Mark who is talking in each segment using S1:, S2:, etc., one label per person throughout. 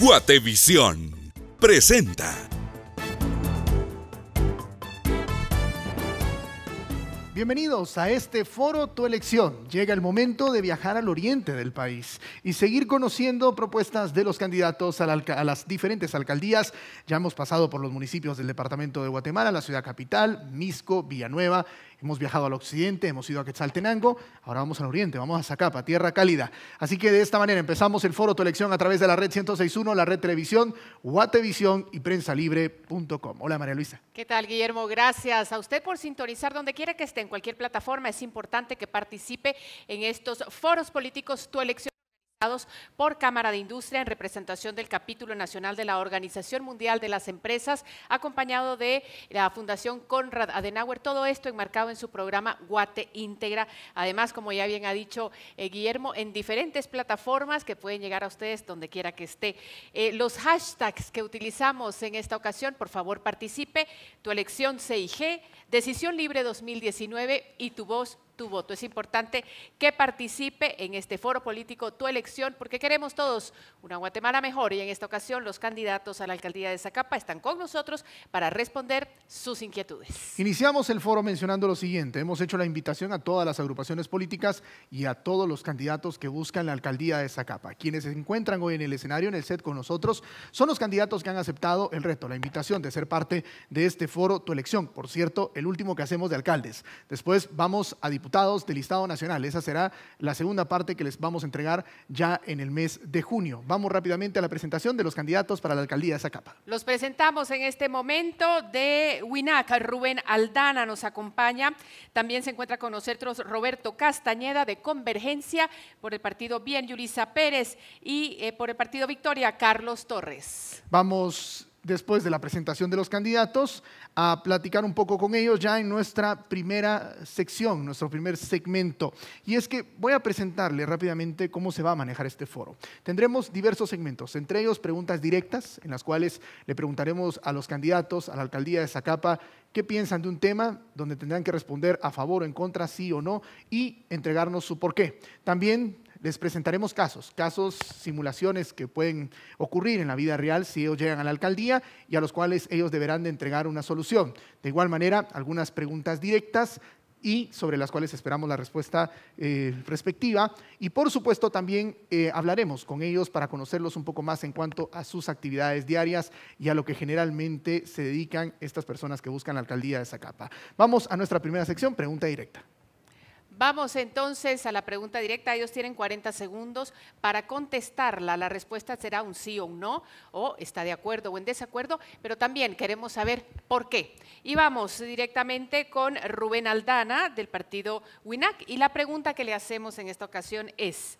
S1: Guatevisión presenta.
S2: Bienvenidos a este foro Tu elección. Llega el momento de viajar al oriente del país y seguir conociendo propuestas de los candidatos a, a, las diferentes alcaldías. Ya hemos pasado por los municipios del departamento de Guatemala, la ciudad capital, Misco, Villanueva Hemos viajado al occidente, hemos ido a Quetzaltenango, ahora vamos al oriente, vamos a Zacapa, tierra cálida. Así que de esta manera empezamos el foro Tu elección a través de la red 1061, la red televisión, Guatevisión y prensalibre.com. Hola María Luisa.
S3: ¿Qué tal Guillermo? Gracias a usted por sintonizar donde quiera que esté, en cualquier plataforma. Es importante que participe en estos foros políticos Tu elección por Cámara de Industria en representación del Capítulo Nacional de la Organización Mundial de las Empresas, acompañado de la Fundación Conrad Adenauer. Todo esto enmarcado en su programa Guate Íntegra. Además, como ya bien ha dicho eh, Guillermo, en diferentes plataformas que pueden llegar a ustedes donde quiera que esté. Eh, los hashtags que utilizamos en esta ocasión, por favor participe. Tu elección CIG, Decisión Libre 2019 y tu voz tu voto. Es importante que participe en este foro político Tu elección, porque queremos todos una Guatemala mejor y en esta ocasión los candidatos a la alcaldía de Zacapa están con nosotros para responder sus inquietudes.
S2: Iniciamos el foro mencionando lo siguiente, hemos hecho la invitación a todas las agrupaciones políticas y a todos los candidatos que buscan la alcaldía de Zacapa. Quienes se encuentran hoy en el escenario, en el set con nosotros, son los candidatos que han aceptado el reto, la invitación de ser parte de este foro Tu elección, por cierto, el último que hacemos de alcaldes. Después vamos a diputados diputados del listado nacional. Esa será la segunda parte que les vamos a entregar ya en el mes de junio. Vamos rápidamente a la presentación de los candidatos para la alcaldía de Zacapa.
S3: Los presentamos en este momento de Winaca. Rubén Aldana nos acompaña. También se encuentra con nosotros Roberto Castañeda de Convergencia por el partido Bien, Yurisa Pérez y eh, por el partido Victoria, Carlos Torres.
S2: Vamos después de la presentación de los candidatos, a platicar un poco con ellos ya en nuestra primera sección, nuestro primer segmento. Y es que voy a presentarle rápidamente cómo se va a manejar este foro. Tendremos diversos segmentos, entre ellos preguntas directas, en las cuales le preguntaremos a los candidatos, a la alcaldía de Zacapa, qué piensan de un tema, donde tendrán que responder a favor o en contra, sí o no, y entregarnos su porqué. También les presentaremos casos, casos, simulaciones que pueden ocurrir en la vida real si ellos llegan a la alcaldía y a los cuales ellos deberán de entregar una solución. De igual manera, algunas preguntas directas y sobre las cuales esperamos la respuesta eh, respectiva. Y por supuesto también eh, hablaremos con ellos para conocerlos un poco más en cuanto a sus actividades diarias y a lo que generalmente se dedican estas personas que buscan la alcaldía de Zacapa. Vamos a nuestra primera sección, pregunta directa.
S3: Vamos entonces a la pregunta directa. Ellos tienen 40 segundos para contestarla. La respuesta será un sí o un no, o está de acuerdo o en desacuerdo, pero también queremos saber por qué. Y vamos directamente con Rubén Aldana del partido WINAC. Y la pregunta que le hacemos en esta ocasión es,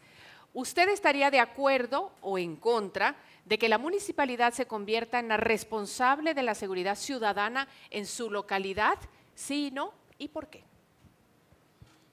S3: ¿usted estaría de acuerdo o en contra de que la municipalidad se convierta en la responsable de la seguridad ciudadana en su localidad? Sí, no, ¿y por qué?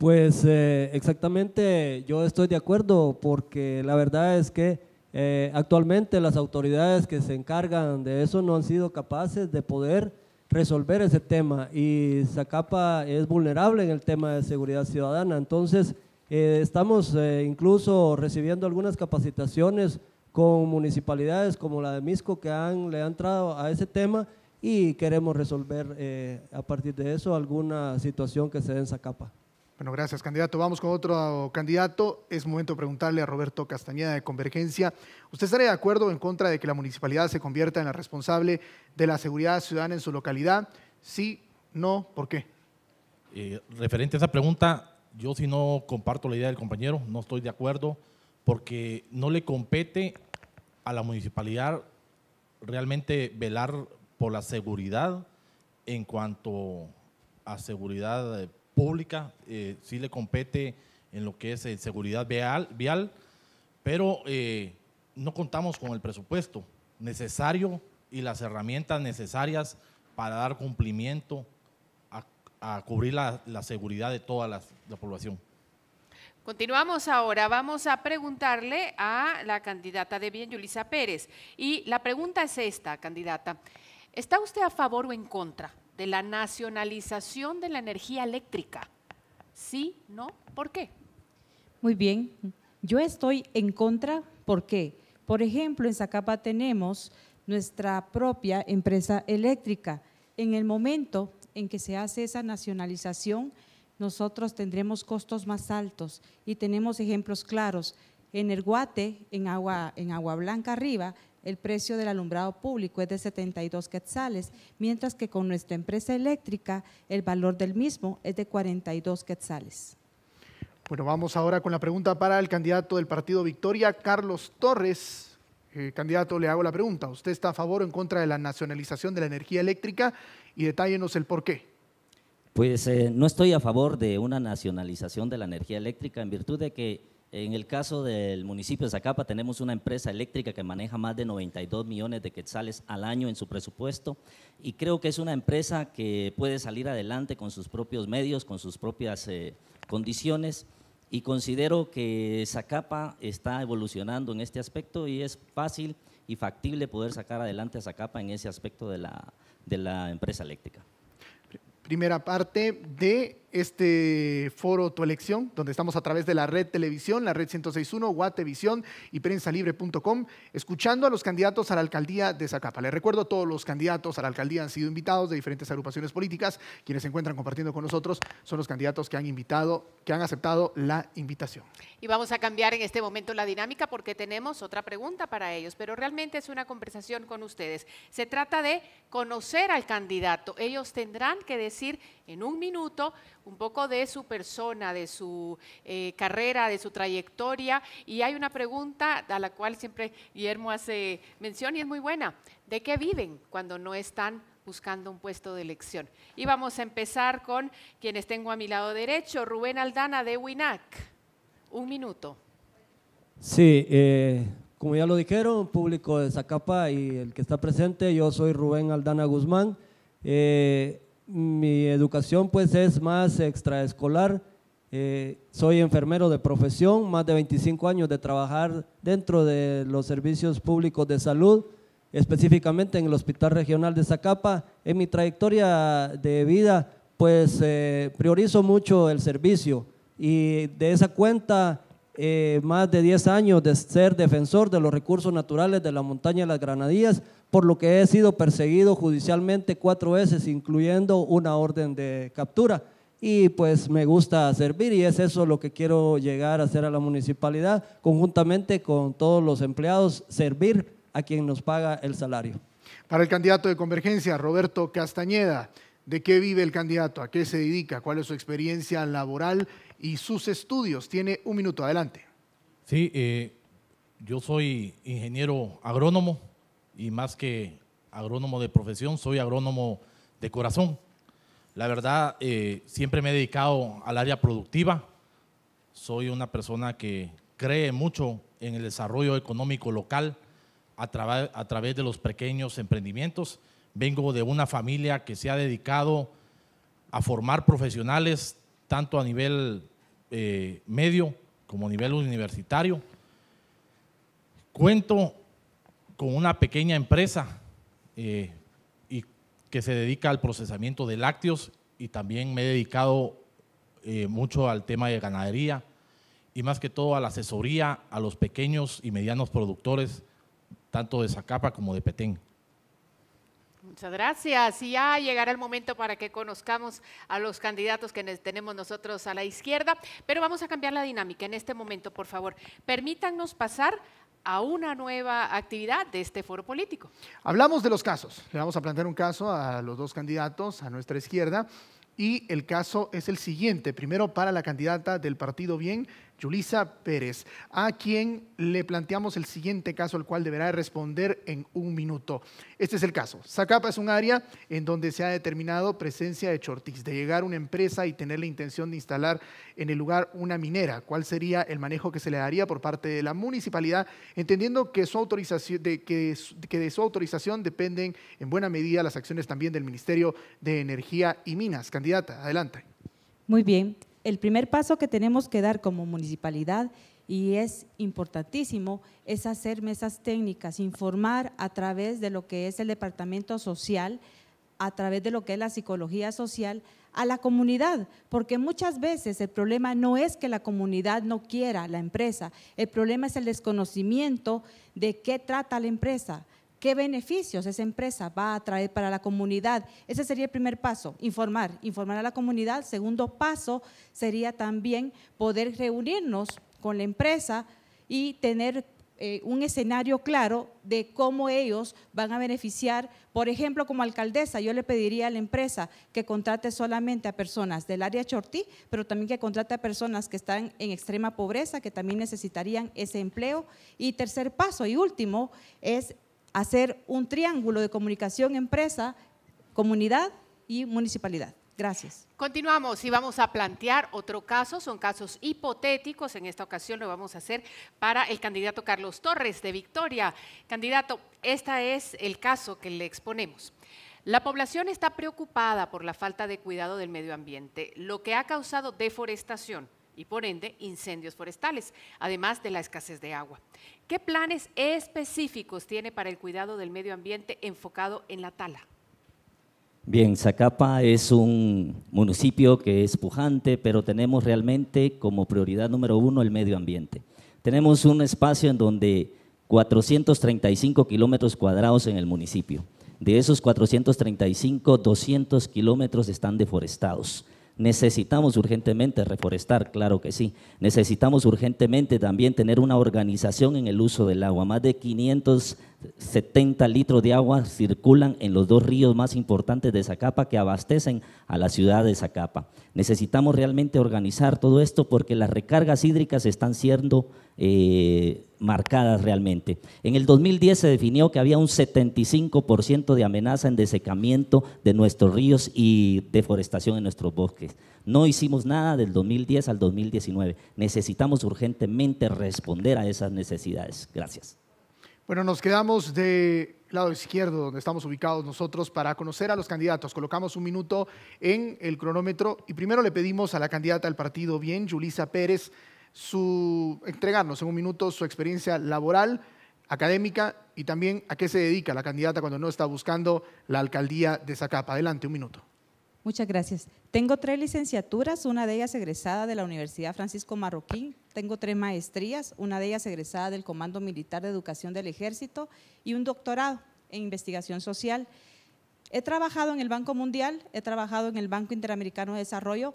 S4: Pues eh, exactamente yo estoy de acuerdo porque la verdad es que eh, actualmente las autoridades que se encargan de eso no han sido capaces de poder resolver ese tema y Zacapa es vulnerable en el tema de seguridad ciudadana. Entonces eh, estamos incluso recibiendo algunas capacitaciones con municipalidades como la de Misco que han, le han entrado a ese tema y queremos resolver a partir de eso
S2: alguna situación que se dé en Zacapa. Bueno, gracias, candidato. Vamos con otro ah, candidato. Es momento de preguntarle a Roberto Castañeda de Convergencia. ¿Usted estaría de acuerdo en contra de que la municipalidad se convierta en la responsable de la seguridad ciudadana en su localidad? Sí, no, ¿por qué?
S5: Eh, referente a esa pregunta, yo sí no comparto la idea del compañero, no estoy de acuerdo, porque no le compete a la municipalidad realmente velar por la seguridad en cuanto a seguridad eh, pública, eh, sí le compete en lo que es eh, seguridad vial, pero eh, no contamos con el presupuesto necesario y las herramientas necesarias para dar cumplimiento a, cubrir la, seguridad de toda la, la población.
S3: Continuamos ahora, vamos a preguntarle a la candidata de bien, Yulisa Pérez. Y la pregunta es esta, candidata. ¿Está usted a favor o en contra de la nacionalización de la energía eléctrica. ¿Sí? ¿No? ¿Por qué?
S6: Muy bien. Yo estoy en contra. ¿Por qué? Por ejemplo, en Zacapa tenemos nuestra propia empresa eléctrica. En el momento en que se hace esa nacionalización, nosotros tendremos costos más altos y tenemos ejemplos claros. En el Guate, en Agua, en agua Blanca arriba, el precio del alumbrado público es de 72 quetzales, mientras que con nuestra empresa eléctrica el valor del mismo es de 42 quetzales.
S2: Bueno, vamos ahora con la pregunta para el candidato del partido Victoria, Carlos Torres. Eh, candidato, le hago la pregunta. ¿Usted está a favor o en contra de la nacionalización de la energía eléctrica? Y detállenos el por qué.
S1: Pues eh, no estoy a favor de una nacionalización de la energía eléctrica en virtud de que en el caso del municipio de Zacapa tenemos una empresa eléctrica que maneja más de 92 millones de quetzales al año en su presupuesto y creo que es una empresa que puede salir adelante con sus propios medios, con sus propias eh, condiciones y considero que Zacapa está evolucionando en este aspecto y es fácil y factible poder sacar adelante a Zacapa en ese aspecto de la, de la empresa eléctrica.
S2: Primera parte de este foro Tu Elección, donde estamos a través de la red televisión, la red 1061, Guatevisión y prensalibre.com, escuchando a los candidatos a la alcaldía de Zacapa. Les recuerdo, todos los candidatos a la alcaldía han sido invitados de diferentes agrupaciones políticas. Quienes se encuentran compartiendo con nosotros son los candidatos que han invitado, que han aceptado la invitación.
S3: Y vamos a cambiar en este momento la dinámica porque tenemos otra pregunta para ellos, pero realmente es una conversación con ustedes. Se trata de conocer al candidato. Ellos tendrán que decir en un minuto un poco de su persona, de su eh, carrera, de su trayectoria. Y hay una pregunta a la cual siempre Guillermo hace mención y es muy buena. ¿De qué viven cuando no están buscando un puesto de elección? Y vamos a empezar con quienes tengo a mi lado derecho, Rubén Aldana de WINAC. Un minuto.
S4: Sí, eh, como ya lo dijeron, público de Zacapa y el que está presente, yo soy Rubén Aldana Guzmán. Eh, mi educación pues es más extraescolar. Eh, soy enfermero de profesión, más de 25 años de trabajar dentro de los servicios públicos de salud, específicamente en el Hospital Regional de Zacapa. En mi trayectoria de vida pues eh, priorizo mucho el servicio y de esa cuenta eh, más de 10 años de ser defensor de los recursos naturales de la montaña de las Granadillas, por lo que he sido perseguido judicialmente cuatro veces, incluyendo una orden de captura. Y pues me gusta servir y es eso lo que quiero llegar a hacer a la municipalidad, conjuntamente con todos los empleados, servir a quien nos paga el salario.
S2: Para el candidato de Convergencia, Roberto Castañeda, ¿de qué vive el candidato? ¿A qué se dedica? ¿Cuál es su experiencia laboral? y sus estudios. Tiene un minuto, adelante.
S5: Sí, eh, yo soy ingeniero agrónomo y más que agrónomo de profesión, soy agrónomo de corazón. La verdad, eh, siempre me he dedicado al área productiva. Soy una persona que cree mucho en el desarrollo económico local a, a través de los pequeños emprendimientos. Vengo de una familia que se ha dedicado a formar profesionales tanto a nivel eh, medio como nivel universitario. Cuento con una pequeña empresa eh, y que se dedica al procesamiento de lácteos y también me he dedicado eh, mucho al tema de ganadería y más que todo a la asesoría a los pequeños y medianos productores, tanto de Zacapa como de Petén.
S3: Muchas gracias. Y ya llegará el momento para que conozcamos a los candidatos que tenemos nosotros a la izquierda, pero vamos a cambiar la dinámica en este momento, por favor. Permítannos pasar a una nueva actividad de este foro político.
S2: Hablamos de los casos. Le vamos a plantear un caso a los dos candidatos a nuestra izquierda y el caso es el siguiente. Primero para la candidata del Partido Bien, Yulisa Pérez, a quien le planteamos el siguiente caso al cual deberá responder en un minuto. Este es el caso. Zacapa es un área en donde se ha determinado presencia de chortis, de llegar una empresa y tener la intención de instalar en el lugar una minera. ¿Cuál sería el manejo que se le daría por parte de la municipalidad, entendiendo que, de, que de su autorización dependen en buena medida las acciones también del Ministerio de Energía y Minas? Candidata,
S6: adelante. Muy bien el primer paso que tenemos que dar como municipalidad y es importantísimo es hacer mesas técnicas, informar a través de lo que es el departamento social, a través de lo que es la psicología social a la comunidad, porque muchas veces el problema no es que la comunidad no quiera la empresa, el problema es el desconocimiento de qué trata la empresa. ¿Qué beneficios esa empresa va a traer para la comunidad? Ese sería el primer paso, informar, informar a la comunidad. Segundo paso sería también poder reunirnos con la empresa y tener eh, un escenario claro de cómo ellos van a beneficiar. Por ejemplo, como alcaldesa, yo le pediría a la empresa que contrate solamente a personas del área Chortí, pero también que contrate a personas que están en extrema pobreza, que también necesitarían ese empleo. Y tercer paso y último es hacer un triángulo de comunicación empresa, comunidad y municipalidad. Gracias.
S3: Continuamos y vamos a plantear otro caso, son casos hipotéticos, en esta ocasión lo vamos a hacer para el candidato Carlos Torres de Victoria. Candidato, este es el caso que le exponemos. La población está preocupada por la falta de cuidado del medio ambiente, lo que ha causado deforestación y por ende incendios forestales, además de la escasez de agua. ¿Qué planes específicos tiene para el cuidado del medio ambiente enfocado en la tala?
S1: Bien, Zacapa es un municipio que es pujante, pero tenemos realmente como prioridad número uno el medio ambiente. Tenemos un espacio en donde 435 kilómetros cuadrados en el municipio. De esos 435, 200 kilómetros están deforestados. Necesitamos urgentemente reforestar, claro que sí. Necesitamos urgentemente también tener una organización en el uso del agua. Más de 500 70 litros de agua circulan en los dos ríos más importantes de Zacapa que abastecen a la ciudad de Zacapa. Necesitamos realmente organizar todo esto porque las recargas hídricas están siendo eh, marcadas realmente. En el 2010 se definió que había un 75% de amenaza en desecamiento de nuestros ríos y deforestación en nuestros bosques. No hicimos nada del 2010 al 2019. Necesitamos urgentemente responder a esas necesidades. Gracias.
S2: Bueno, nos quedamos del lado izquierdo, donde estamos ubicados nosotros, para conocer a los candidatos. Colocamos un minuto en el cronómetro y primero le pedimos a la candidata del partido Bien, Julisa Pérez, su, entregarnos en un minuto su experiencia laboral, académica y también a qué se dedica la candidata cuando no está buscando la alcaldía de Zacapa. Adelante, un minuto.
S6: Muchas gracias. Tengo tres licenciaturas, una de ellas egresada de la Universidad Francisco Marroquín, tengo tres maestrías, una de ellas egresada del Comando Militar de Educación del Ejército y un doctorado en investigación social. He trabajado en el Banco Mundial, he trabajado en el Banco Interamericano de Desarrollo.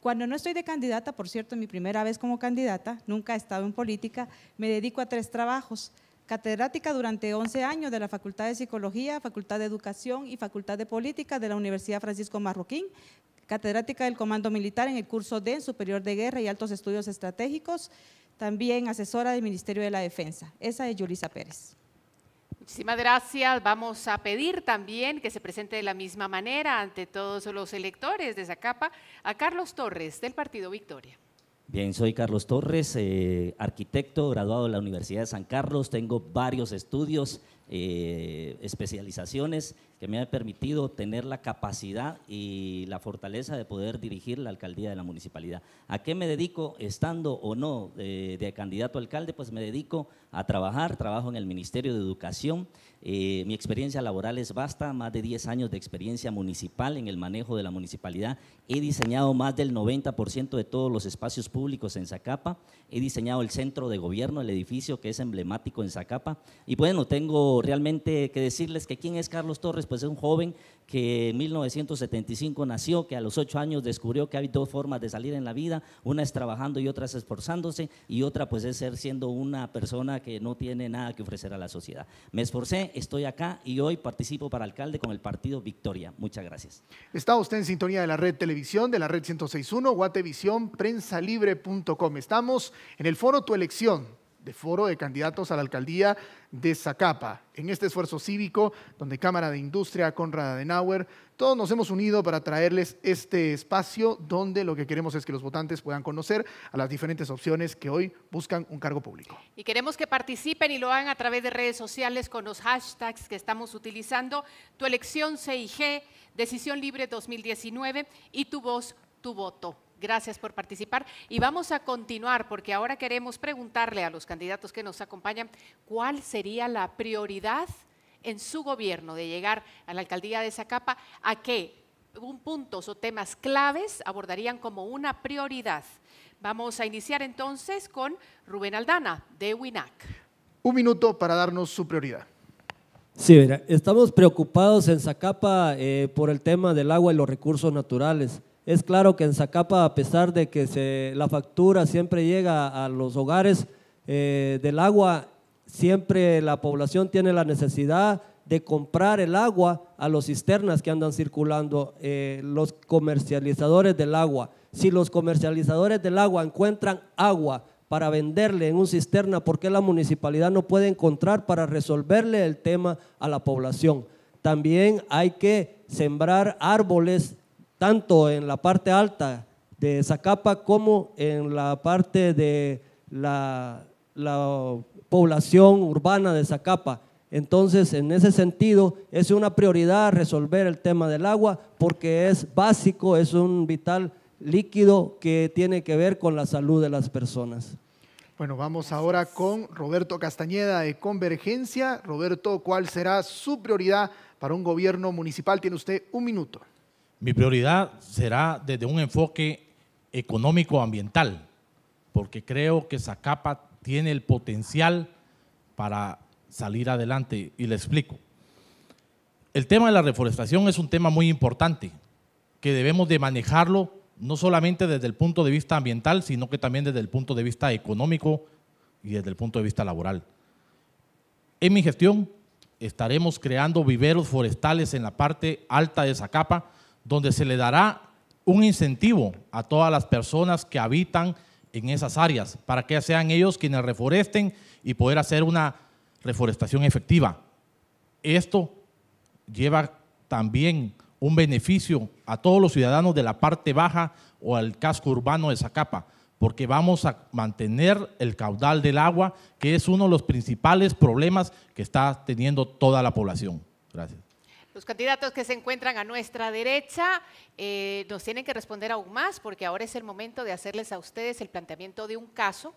S6: Cuando no estoy de candidata, por cierto, mi primera vez como candidata, nunca he estado en política, me dedico a tres trabajos catedrática durante 11 años de la Facultad de Psicología, Facultad de Educación y Facultad de Política de la Universidad Francisco Marroquín, catedrática del Comando Militar en el curso D, Superior de Guerra y Altos Estudios Estratégicos, también asesora del Ministerio de la Defensa. Esa es Yulisa Pérez.
S3: Muchísimas gracias. Vamos a pedir también que se presente de la misma manera ante todos los electores de Zacapa a Carlos Torres del Partido Victoria.
S1: Bien, soy Carlos Torres, eh, arquitecto, graduado de la Universidad de San Carlos. Tengo varios estudios, eh, especializaciones que me han permitido tener la capacidad y la fortaleza de poder dirigir la alcaldía de la municipalidad. ¿A qué me dedico, estando o no eh, de candidato a alcalde? Pues me dedico a trabajar, trabajo en el Ministerio de Educación. Eh, mi experiencia laboral es vasta, más de 10 años de experiencia municipal en el manejo de la municipalidad. He diseñado más del 90% de todos los espacios públicos en Zacapa. He diseñado el centro de gobierno, el edificio que es emblemático en Zacapa. Y bueno, tengo realmente que decirles que quién es Carlos Torres, pues es un joven que en 1975 nació, que a los ocho años descubrió que hay dos formas de salir en la vida, una es trabajando y otra es esforzándose, y otra pues es ser siendo una persona que no tiene nada que ofrecer a la sociedad. Me esforcé, estoy acá y hoy
S2: participo para alcalde con el partido Victoria. Muchas gracias. Está usted en sintonía de la red televisión, de la red 1061, guatevisión, prensalibre.com. Estamos en el foro Tu Elección de foro de candidatos a la alcaldía de Zacapa. En este esfuerzo cívico, donde Cámara de Industria, Conrad Adenauer, todos nos hemos unido para traerles este espacio donde lo que queremos es que los votantes puedan conocer a las diferentes opciones que hoy buscan un cargo público.
S3: Y queremos que participen y lo hagan a través de redes sociales con los hashtags que estamos utilizando, tu elección CIG, Decisión Libre 2019 y tu voz, tu voto. Gracias por participar y vamos a continuar porque ahora queremos preguntarle a los candidatos que nos acompañan cuál sería la prioridad en su gobierno de llegar a la alcaldía de Zacapa, a qué puntos o temas claves abordarían como una prioridad. Vamos a iniciar entonces con Rubén Aldana de WINAC.
S2: Un minuto para darnos su prioridad. Sí, estamos
S4: preocupados en Zacapa eh, por el tema del agua y los recursos naturales. Es claro que en Zacapa, a pesar de que la factura siempre llega a los hogares eh, del agua, siempre la población tiene la necesidad de comprar el agua a los cisternas que andan circulando, eh, los comercializadores del agua. Si los comercializadores del agua encuentran agua para venderle en un cisterna, ¿por qué la municipalidad no puede encontrar para resolverle el tema a la población? También hay que sembrar árboles tanto en la parte alta de Zacapa como en la parte de la, población urbana de Zacapa. Entonces, en ese sentido, es una prioridad resolver el tema del agua porque es básico, es un vital líquido que tiene que ver con la salud de las personas.
S2: Bueno, vamos ahora con Roberto Castañeda de Convergencia. Roberto, ¿cuál será su prioridad para un gobierno municipal? Tiene usted un minuto.
S5: Mi prioridad será desde un enfoque económico-ambiental, porque creo que capa tiene el potencial para salir adelante y le explico. El tema de la reforestación es un tema muy importante que debemos de manejarlo no solamente desde el punto de vista ambiental, sino que también desde el punto de vista económico y desde el punto de vista laboral. En mi gestión estaremos creando viveros forestales en la parte alta de capa, donde se le dará un incentivo a todas las personas que habitan en esas áreas, para que sean ellos quienes reforesten y poder hacer una reforestación efectiva. Esto lleva también un beneficio a todos los ciudadanos de la parte baja o al casco urbano de Zacapa, porque vamos a mantener el caudal del agua, que es uno de los principales problemas que está teniendo toda la población. Gracias.
S3: Los candidatos que se encuentran a nuestra derecha eh, nos tienen que responder aún más porque ahora es el momento de hacerles a ustedes el planteamiento de un caso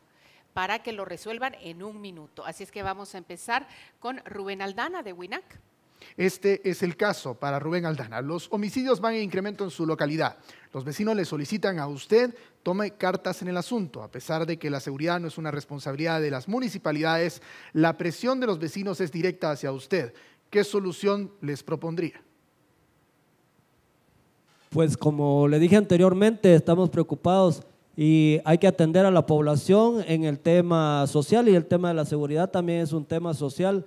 S3: para que lo resuelvan en un minuto. Así es que vamos a empezar con Rubén Aldana de WINAC.
S2: Este es el caso para Rubén Aldana. Los homicidios van en incremento en su localidad. Los vecinos le solicitan a usted tome cartas en el asunto. A pesar de que la seguridad no es una responsabilidad de las municipalidades, la presión de los vecinos es directa hacia usted. ¿qué solución les propondría?
S4: Pues como le dije anteriormente, estamos preocupados y hay que atender a la población en el tema social y el tema de la seguridad también es un tema social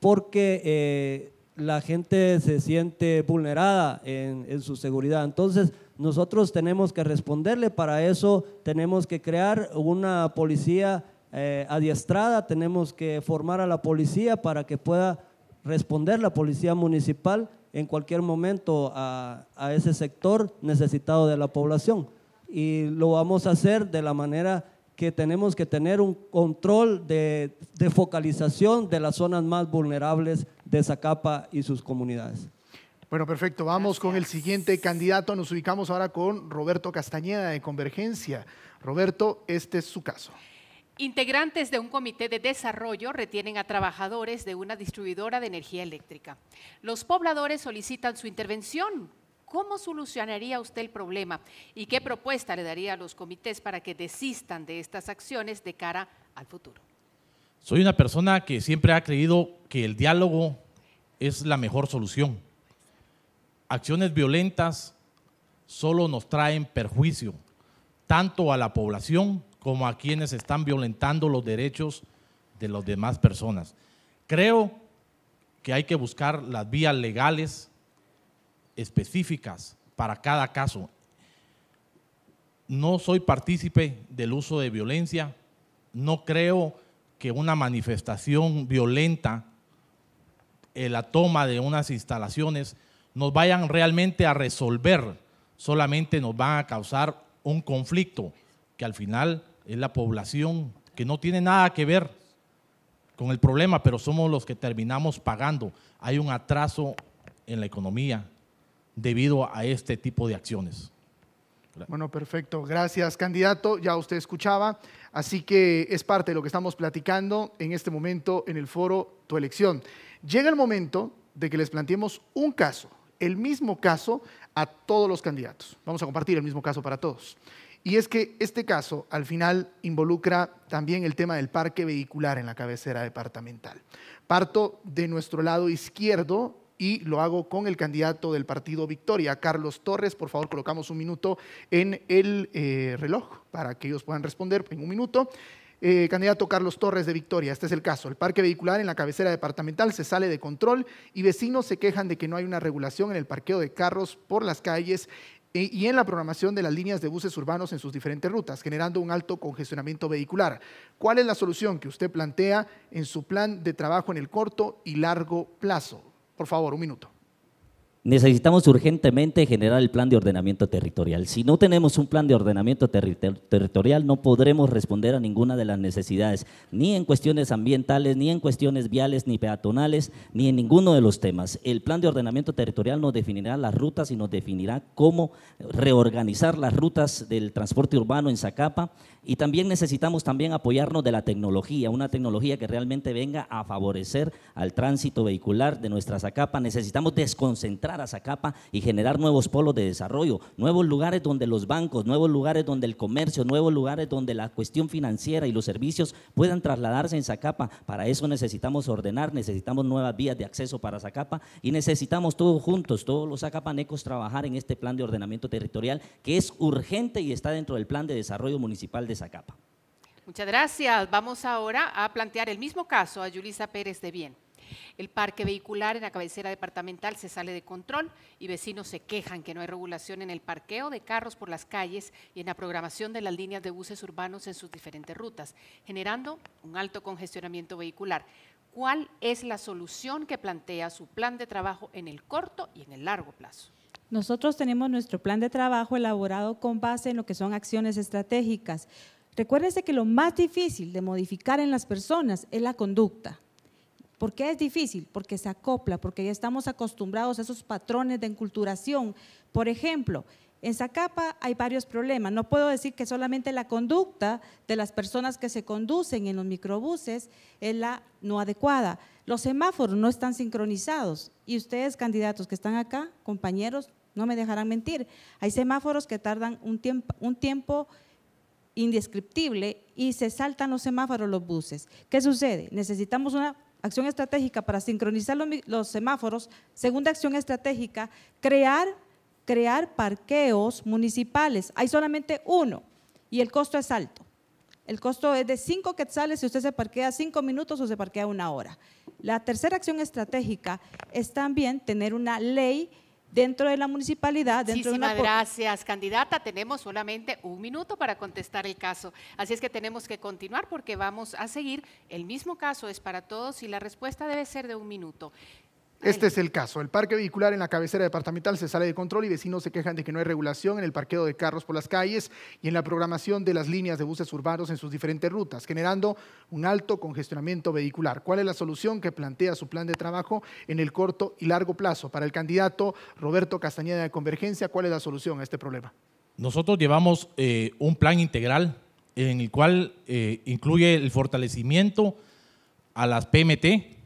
S4: porque eh, la gente se siente vulnerada en, su seguridad. Entonces, nosotros tenemos que responderle, para eso tenemos que crear una policía eh, adiestrada, tenemos que formar a la policía para que pueda responder la policía municipal en cualquier momento a, ese sector necesitado de la población. Y lo vamos a hacer de la manera que tenemos que tener un control de, focalización de las zonas más vulnerables de Zacapa y sus
S2: comunidades. Bueno, perfecto. Vamos con el siguiente candidato. Nos ubicamos ahora con Roberto Castañeda de Convergencia. Roberto, este es su caso.
S3: Integrantes de un comité de desarrollo retienen a trabajadores de una distribuidora de energía eléctrica. Los pobladores solicitan su intervención. ¿Cómo solucionaría usted el problema y qué propuesta le daría a los comités para que desistan de estas acciones de cara al futuro?
S5: Soy una persona que siempre ha creído que el diálogo es la mejor solución. Acciones violentas solo nos traen perjuicio, tanto a la población como a quienes están violentando los derechos de las demás personas. Creo que hay que buscar las vías legales específicas para cada caso. No soy partícipe del uso de violencia, no creo que una manifestación violenta, en eh, la toma de unas instalaciones, nos vayan realmente a resolver, solamente nos van a causar un conflicto que al final es la población, que no tiene nada que ver con el problema, pero somos los que terminamos pagando. Hay un atraso en la economía debido a este tipo de acciones.
S2: Bueno, perfecto. Gracias, candidato. Ya usted escuchaba. Así que es parte de lo que estamos platicando en este momento en el foro Tu elección. Llega el momento de que les planteemos un caso, el mismo caso a todos los candidatos. Vamos a compartir el mismo caso para todos. Y es que este caso al final involucra también el tema del parque vehicular en la cabecera departamental. Parto de nuestro lado izquierdo y lo hago con el candidato del partido Victoria, Carlos Torres. Por favor, colocamos un minuto en el eh, reloj para que ellos puedan responder en un minuto. Eh, candidato Carlos Torres de Victoria, este es el caso. El parque vehicular en la cabecera departamental se sale de control y vecinos se quejan de que no hay una regulación en el parqueo de carros por las calles y en la programación de las líneas de buses urbanos en sus diferentes rutas, generando un alto congestionamiento vehicular. ¿Cuál es la solución que usted plantea en su plan de trabajo en el corto y largo plazo? Por favor, un minuto.
S1: Necesitamos urgentemente generar el plan de ordenamiento territorial. Si no tenemos un plan de ordenamiento territorial, no podremos responder a ninguna de las necesidades, ni en cuestiones ambientales, ni en cuestiones viales, ni peatonales, ni en ninguno de los temas. El plan de ordenamiento territorial nos definirá las rutas y nos definirá cómo reorganizar las rutas del transporte urbano en Zacapa, y también necesitamos también apoyarnos de la tecnología, una tecnología que realmente venga a favorecer al tránsito vehicular de nuestra Zacapa. Necesitamos desconcentrar a Zacapa y generar nuevos polos de desarrollo, nuevos lugares donde los bancos, nuevos lugares donde el comercio, nuevos lugares donde la cuestión financiera y los servicios puedan trasladarse en Zacapa. Para eso necesitamos ordenar, necesitamos nuevas vías de acceso para Zacapa y necesitamos todos juntos, todos los zacapanecos, trabajar en este plan de ordenamiento territorial que es urgente y está dentro del plan de desarrollo municipal de capa.
S3: Muchas gracias. Vamos ahora a plantear el mismo caso a Yulisa Pérez de Bien. El parque vehicular en la cabecera departamental se sale de control y vecinos se quejan que no hay regulación en el parqueo de carros por las calles y en la programación de las líneas de buses urbanos en sus diferentes rutas, generando un alto congestionamiento vehicular. ¿Cuál es la solución que plantea su plan de trabajo en el corto y en el largo plazo?
S6: Nosotros tenemos nuestro plan de trabajo elaborado con base en lo que son acciones estratégicas. Recuérdense que lo más difícil de modificar en las personas es la conducta. ¿Por qué es difícil? Porque se acopla, porque ya estamos acostumbrados a esos patrones de enculturación. Por ejemplo, en Zacapa hay varios problemas. No puedo decir que solamente la conducta de las personas que se conducen en los microbuses es la no adecuada. Los semáforos no están sincronizados y ustedes, candidatos que están acá, compañeros, no me dejarán mentir. Hay semáforos que tardan un tiempo, un tiempo indescriptible y se saltan los semáforos, los buses. ¿Qué sucede? Necesitamos una acción estratégica para sincronizar los, semáforos. Segunda acción estratégica, crear, crear parqueos municipales. Hay solamente uno y el costo es alto. El costo es de cinco quetzales si usted se parquea cinco minutos o se parquea una hora. La tercera acción estratégica es también tener una ley dentro de la municipalidad. Muchísimas
S3: gracias, candidata. Tenemos solamente un minuto para contestar el caso. Así es que tenemos que continuar porque vamos a seguir. El mismo caso es para todos y la respuesta debe ser de un minuto.
S2: Este es el caso. El parque vehicular en la cabecera departamental se sale de control y vecinos se quejan de que no hay regulación en el parqueo de carros por las calles y en la programación de las líneas de buses urbanos en sus diferentes rutas, generando un alto congestionamiento vehicular. ¿Cuál es la solución que plantea su plan de trabajo en el corto y largo plazo? Para el candidato Roberto Castañeda de Convergencia, ¿cuál es la solución a este problema?
S5: Nosotros llevamos eh, un plan integral en el cual eh, incluye el fortalecimiento a las PMT,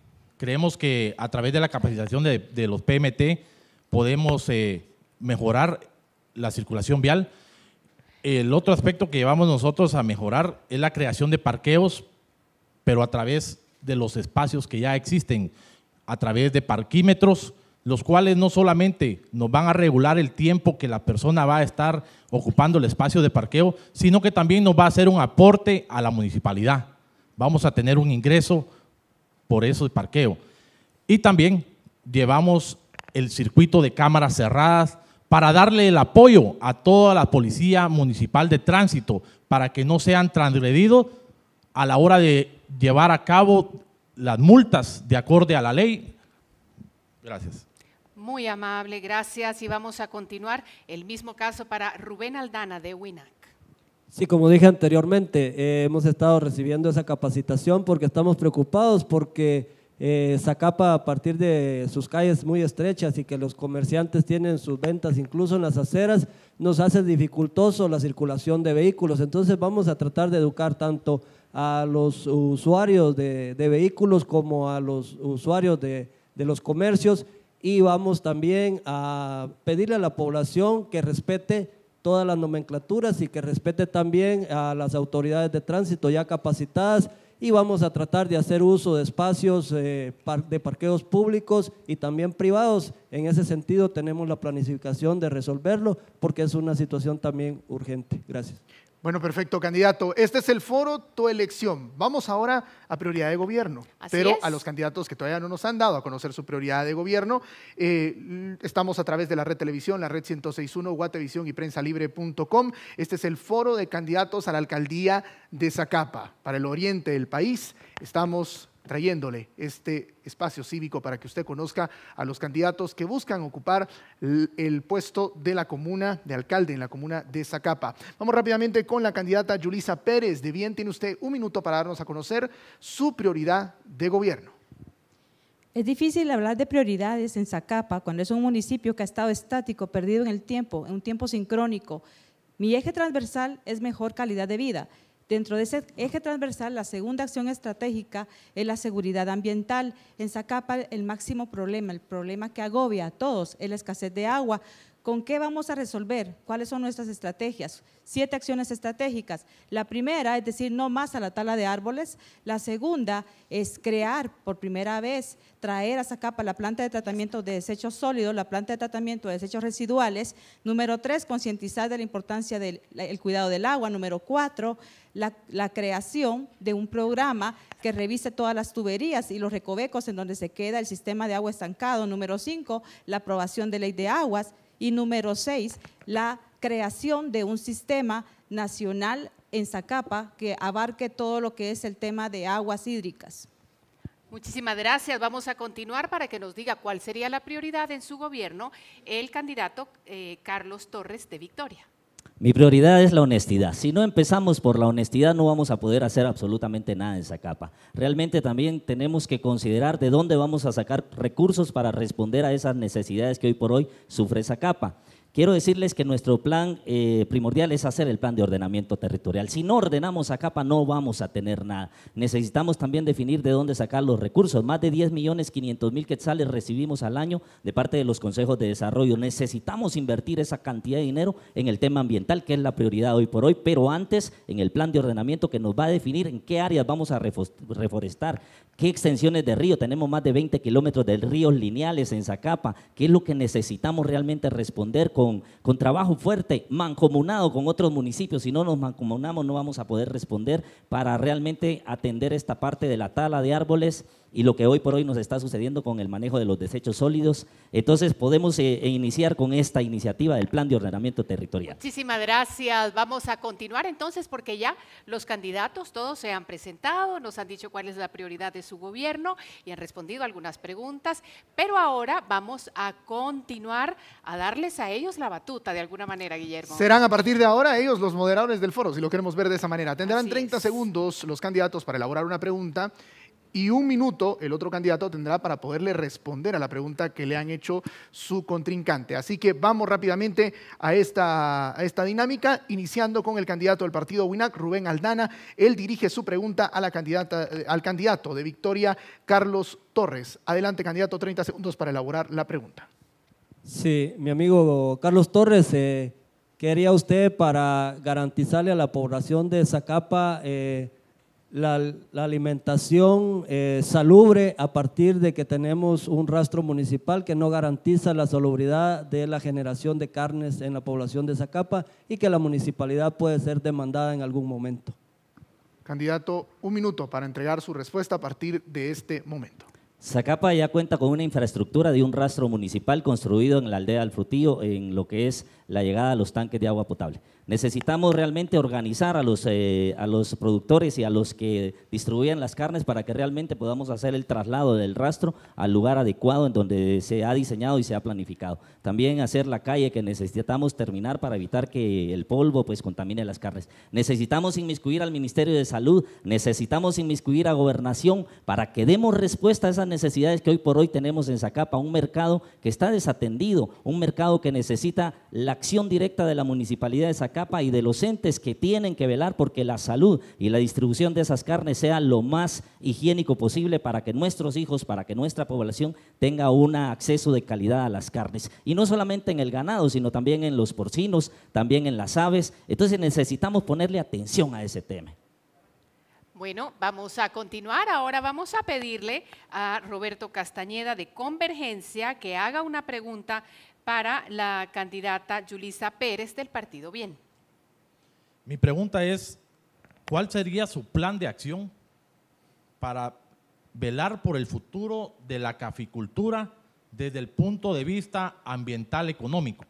S5: Creemos que a través de la capacitación de, los PMT podemos eh, mejorar la circulación vial. El otro aspecto que llevamos nosotros a mejorar es la creación de parqueos, pero a través de los espacios que ya existen, a través de parquímetros, los cuales no solamente nos van a regular el tiempo que la persona va a estar ocupando el espacio de parqueo, sino que también nos va a hacer un aporte a la municipalidad. Vamos a tener un ingreso por eso el parqueo. Y también llevamos el circuito de cámaras cerradas para darle el apoyo a toda la policía municipal de tránsito para que no sean transgredidos a la hora de llevar a cabo las multas de acorde a la ley. Gracias.
S3: Muy amable, gracias. Y vamos a continuar el mismo caso para Rubén Aldana de WINAC.
S4: Sí, como dije anteriormente, eh, hemos estado recibiendo esa capacitación porque estamos preocupados porque eh, Zacapa a partir de sus calles muy estrechas y que los comerciantes tienen sus ventas incluso en las aceras, nos hace dificultoso la circulación de vehículos. Entonces vamos a tratar de educar tanto a los usuarios de, vehículos como a los usuarios de los comercios y vamos también a pedirle a la población que respete todas las nomenclaturas y que respete también a las autoridades de tránsito ya capacitadas y vamos a tratar de hacer uso de espacios eh, de parqueos públicos y también privados. En ese sentido tenemos la planificación de resolverlo porque es una situación también
S2: urgente. Gracias. Bueno, perfecto, candidato. Este es el foro Tu elección. Vamos ahora a prioridad de gobierno. pero a los candidatos que todavía no nos han dado a conocer su prioridad de gobierno, eh, estamos a través de la red televisión, la red 1061, Guatevisión y prensalibre.com. Este es el foro de candidatos a la alcaldía de Zacapa. Para el oriente del país, estamos trayéndole este espacio cívico para que usted conozca a los candidatos que buscan ocupar el puesto de la comuna, de alcalde en la comuna de Zacapa. Vamos rápidamente con la candidata Yulisa Pérez. De bien, tiene usted un minuto para darnos a conocer su prioridad de gobierno.
S6: Es difícil hablar de prioridades en Zacapa cuando es un municipio que ha estado estático, perdido en el tiempo, en un tiempo sincrónico. Mi eje transversal es mejor calidad de vida Dentro de ese eje transversal, la segunda acción estratégica es la seguridad ambiental. En Zacapa el máximo problema, el problema que agobia a todos, es la escasez de agua, ¿Con qué vamos a resolver? ¿Cuáles son nuestras estrategias? Siete acciones estratégicas. La primera es decir no más a la tala de árboles. La segunda es crear por primera vez, traer a esa capa la planta de tratamiento de desechos sólidos, la planta de tratamiento de desechos residuales. Número tres, concientizar de la importancia del cuidado del agua. Número cuatro, la, la, creación de un programa que revise todas las tuberías y los recovecos en donde se queda el sistema de agua estancado. Número cinco, la aprobación de ley de aguas. Y número seis, la creación de un sistema nacional en Zacapa que abarque todo lo que es el tema de aguas
S3: hídricas. Muchísimas gracias. Vamos a continuar para que nos diga cuál sería la prioridad en su gobierno el candidato eh, Carlos Torres de Victoria.
S1: Mi prioridad es la honestidad. Si no empezamos por la honestidad, no vamos a poder hacer absolutamente nada en esa capa. Realmente también tenemos que considerar de dónde vamos a sacar recursos para responder a esas necesidades que hoy por hoy sufre esa capa. Quiero decirles que nuestro plan eh, primordial es hacer el plan de ordenamiento territorial. Si no ordenamos a capa, no vamos a tener nada. Necesitamos también definir de dónde sacar los recursos. Más de 10 millones 500 mil quetzales recibimos al año de parte de los consejos de desarrollo. Necesitamos invertir esa cantidad de dinero en el tema ambiental, que es la prioridad hoy por hoy, pero antes en el plan de ordenamiento que nos va a definir en qué áreas vamos a reforestar, ¿Qué extensiones de río? Tenemos más de 20 kilómetros de ríos lineales en Zacapa. ¿Qué es lo que necesitamos realmente responder con, con trabajo fuerte, mancomunado con otros municipios? Si no nos mancomunamos, no vamos a poder responder para realmente atender esta parte de la tala de árboles y lo que hoy por hoy nos está sucediendo con el manejo de los desechos sólidos. Entonces podemos eh, eh, iniciar con esta iniciativa del Plan de Ordenamiento Territorial.
S3: Muchísimas gracias. Vamos a continuar entonces porque ya los candidatos todos se han presentado, nos han dicho cuál es la prioridad de su gobierno y han respondido algunas preguntas, pero ahora vamos a continuar a darles a ellos la batuta de alguna manera, Guillermo. Serán a partir de ahora
S2: ellos los moderadores del foro, si lo queremos ver de esa manera. Tendrán 30 segundos los candidatos para elaborar una pregunta y un minuto el otro candidato tendrá para poderle responder a la pregunta que le han hecho su contrincante. Así que vamos rápidamente a esta, esta dinámica, iniciando con el candidato del partido WINAC, Rubén Aldana. Él dirige su pregunta eh, al candidato de Victoria, Carlos Torres. Adelante, candidato, 30 segundos para elaborar la pregunta.
S4: Sí, mi amigo Carlos Torres, ¿quería eh, ¿qué haría usted para garantizarle a la población de Zacapa eh, la, alimentación eh, salubre a partir de que tenemos un rastro municipal que no garantiza la salubridad de la generación de carnes en la población de Zacapa y que la municipalidad
S2: puede ser demandada en algún momento. Candidato, un minuto para entregar su respuesta a partir de este momento.
S1: Zacapa ya cuenta con una infraestructura de un rastro municipal construido en la aldea del Frutillo, en lo que es la llegada a los tanques de agua potable. Necesitamos realmente organizar a los, eh, a los productores y a los que distribuyen las carnes para que realmente podamos hacer el traslado del rastro al lugar adecuado en donde se ha diseñado y se ha planificado. También hacer la calle que necesitamos terminar para evitar que el polvo pues, contamine las carnes. Necesitamos inmiscuir al Ministerio de Salud, necesitamos inmiscuir a Gobernación para que demos respuesta a esas necesidades que hoy por hoy tenemos en Zacapa, un mercado que está desatendido, un mercado que necesita la acción directa de la municipalidad de Zacapa capa y de los entes que tienen que velar porque la salud y la distribución de esas carnes sea lo más higiénico posible para que nuestros hijos, para que nuestra población tenga un acceso de calidad a las carnes. Y no solamente en el ganado, sino también en los porcinos, también en las aves. Entonces necesitamos ponerle atención a ese tema.
S3: Bueno, vamos a continuar. Ahora vamos a pedirle a Roberto Castañeda de Convergencia que haga una pregunta para la candidata Julisa Pérez del Partido Bien.
S5: Mi pregunta es, ¿cuál sería su plan de acción para velar por el futuro de la caficultura desde el punto de vista ambiental económico?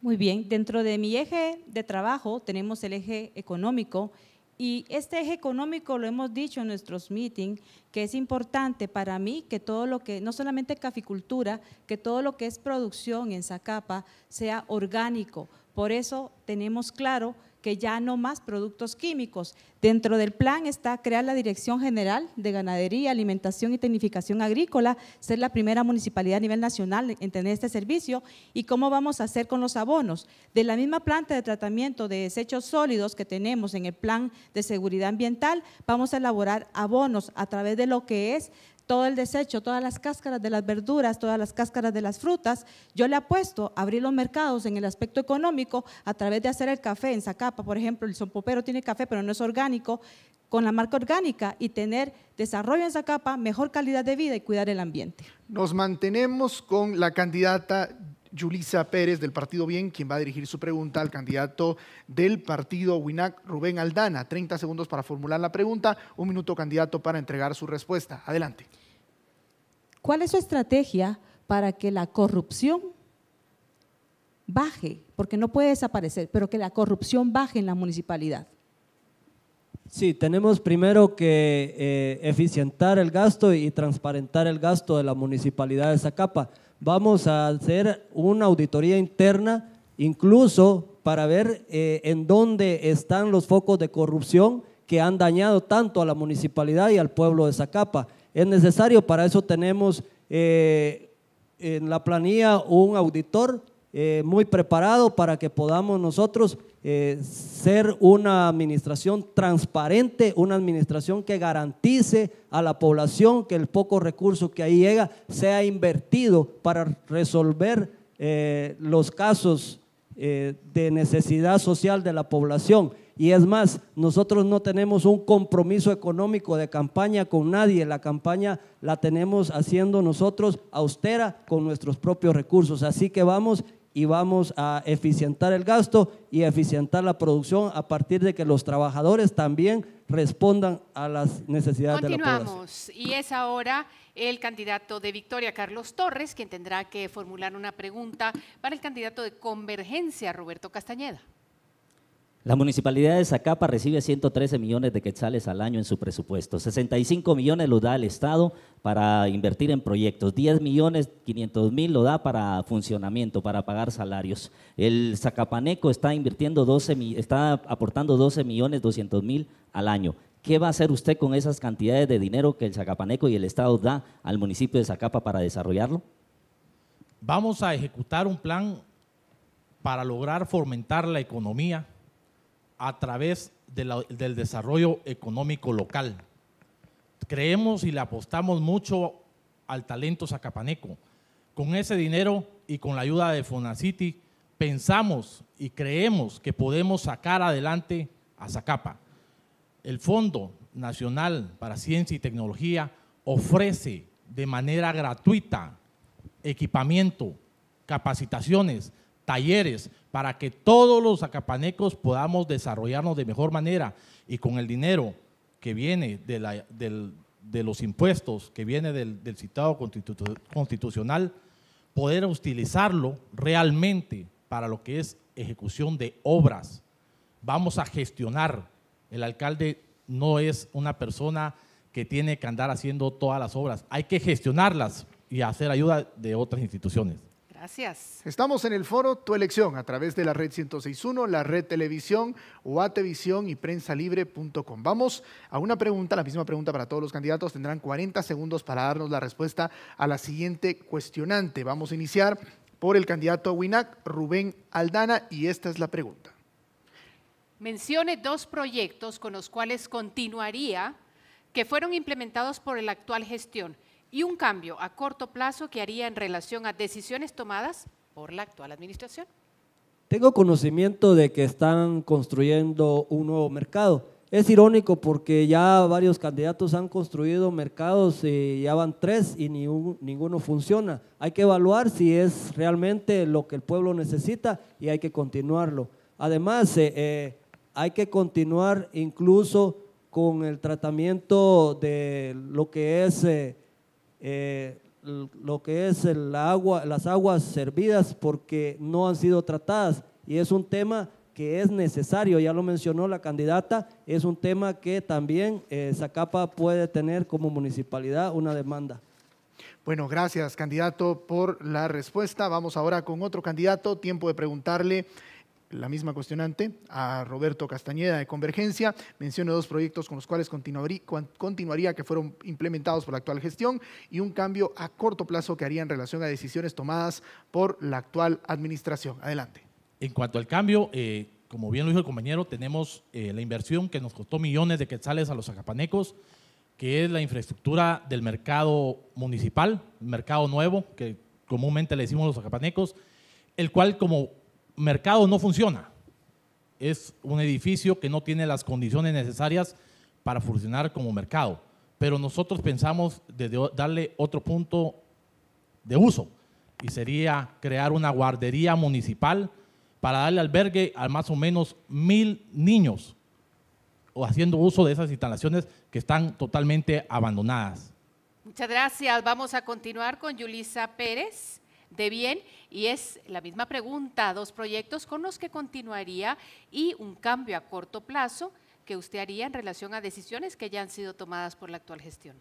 S6: Muy bien, dentro de mi eje de trabajo tenemos el eje económico y este eje económico lo hemos dicho en nuestros meetings, que es importante para mí que todo lo que, no solamente caficultura, que todo lo que es producción en Zacapa sea orgánico. Por eso tenemos claro que ya no más productos químicos. Dentro del plan está crear la Dirección General de Ganadería, Alimentación y Tecnificación Agrícola, ser la primera municipalidad a nivel nacional en tener este servicio y cómo vamos a hacer con los abonos. De la misma planta de tratamiento de desechos sólidos que tenemos en el plan de seguridad ambiental, vamos a elaborar abonos a través de lo que es todo el desecho, todas las cáscaras de las verduras, todas las cáscaras de las frutas. Yo le apuesto a abrir los mercados en el aspecto económico a través de hacer el café en Zacapa, por ejemplo, el popero tiene café, pero no es orgánico, con la marca orgánica y tener desarrollo en Zacapa, mejor calidad de vida y cuidar el ambiente. Nos mantenemos con
S2: la candidata Yulisa Pérez del Partido Bien, quien va a dirigir su pregunta al candidato del Partido WINAC, Rubén Aldana. 30 segundos para formular la pregunta, un minuto candidato para entregar su respuesta. Adelante.
S6: ¿Cuál es su estrategia para que la corrupción baje? Porque no puede desaparecer, pero que la corrupción baje en la municipalidad.
S4: Sí, tenemos primero que eh, eficientar el gasto y transparentar el gasto de la municipalidad de Zacapa vamos a hacer una auditoría interna, incluso para ver eh, en dónde están los focos de corrupción que han dañado tanto a la municipalidad y al pueblo de Zacapa. Es necesario, para eso tenemos eh, en la planilla un auditor eh, muy preparado para que podamos nosotros eh, ser una administración transparente, una administración que garantice a la población que el poco recurso que ahí llega sea invertido para resolver eh, los casos de necesidad social de la población. Y es más, nosotros no tenemos un compromiso económico de campaña con nadie. La campaña la tenemos haciendo nosotros austera con nuestros propios recursos. Así que vamos y vamos a eficientar el gasto y eficientar la producción a partir de que los trabajadores también respondan a las necesidades de la población.
S3: Continuamos y es ahora el candidato de Victoria, Carlos Torres, quien tendrá que formular una pregunta para el candidato de Convergencia, Roberto Castañeda.
S1: La municipalidad de Zacapa recibe 113 millones de quetzales al año en su presupuesto. 65 millones lo da el Estado para invertir en proyectos. 10 millones 500 mil lo da para funcionamiento, para pagar salarios. El Zacapaneco está invirtiendo 12, está aportando 12 millones 200 mil al año. ¿Qué va a hacer usted con esas cantidades de dinero que el Zacapaneco y el Estado da al municipio de Zacapa para desarrollarlo?
S5: Vamos a ejecutar un plan para lograr fomentar la economía a través del desarrollo económico local. Creemos y le apostamos mucho al talento zacapaneco. Con ese dinero y con la ayuda de Fonacity, pensamos y creemos que podemos sacar adelante a Zacapa. El Fondo Nacional para Ciencia y Tecnología ofrece de manera gratuita equipamiento, capacitaciones, talleres, para que todos los acapanecos podamos desarrollarnos de mejor manera y con el dinero que viene de, los impuestos, que viene del, citado constitucional, poder utilizarlo realmente para lo que es ejecución de obras. Vamos a gestionar. El alcalde no es una persona que tiene que andar haciendo todas las obras. Hay que gestionarlas y hacer ayuda de otras instituciones.
S3: Gracias.
S2: Estamos en el foro Tu Elección a través de la red 1061, la red televisión, Uatevisión y prensalibre.com. Vamos a una pregunta, la misma pregunta para todos los candidatos. Tendrán 40 segundos para darnos la respuesta a la siguiente cuestionante. Vamos a iniciar por el candidato a WINAC, Rubén Aldana, y esta es la pregunta.
S3: Mencione dos proyectos con los cuales continuaría que fueron implementados por la actual gestión y un cambio a corto plazo que haría en relación a decisiones tomadas por la actual administración.
S4: Tengo conocimiento de que están construyendo un nuevo mercado. Es irónico porque ya varios candidatos han construido mercados y ya van tres y ni ninguno funciona. Hay que evaluar si es realmente lo que el pueblo necesita y hay que continuarlo. Además, eh, eh, hay que continuar incluso con el tratamiento de lo que es... Eh, eh, lo que es el agua, las aguas servidas porque no han sido tratadas y es un tema que es necesario, ya lo mencionó la candidata, es un tema que también eh, Zacapa puede
S2: tener como municipalidad una demanda. Bueno, gracias candidato por la respuesta. Vamos ahora con otro candidato, tiempo de preguntarle la misma cuestionante, a Roberto Castañeda de Convergencia. Menciona dos proyectos con los cuales continuaría, que fueron implementados por la actual gestión y un cambio a corto plazo que haría en relación a decisiones tomadas por la actual administración. Adelante.
S5: En cuanto al cambio, eh, como bien lo dijo el compañero, tenemos eh, la inversión que nos costó millones de quetzales a los acapanecos, que es la infraestructura del mercado municipal, mercado nuevo, que comúnmente le decimos los acapanecos, el cual, como mercado no funciona. Es un edificio que no tiene las condiciones necesarias para funcionar como mercado. Pero nosotros pensamos darle otro punto de uso y sería crear una guardería municipal para darle albergue a más o menos mil niños o haciendo uso de esas instalaciones que están totalmente abandonadas.
S3: Muchas gracias. Vamos a continuar con Yulisa Pérez de bien y es la misma pregunta, dos proyectos con los que continuaría y un cambio a corto plazo que usted haría en relación a decisiones que ya han sido tomadas por la actual gestión.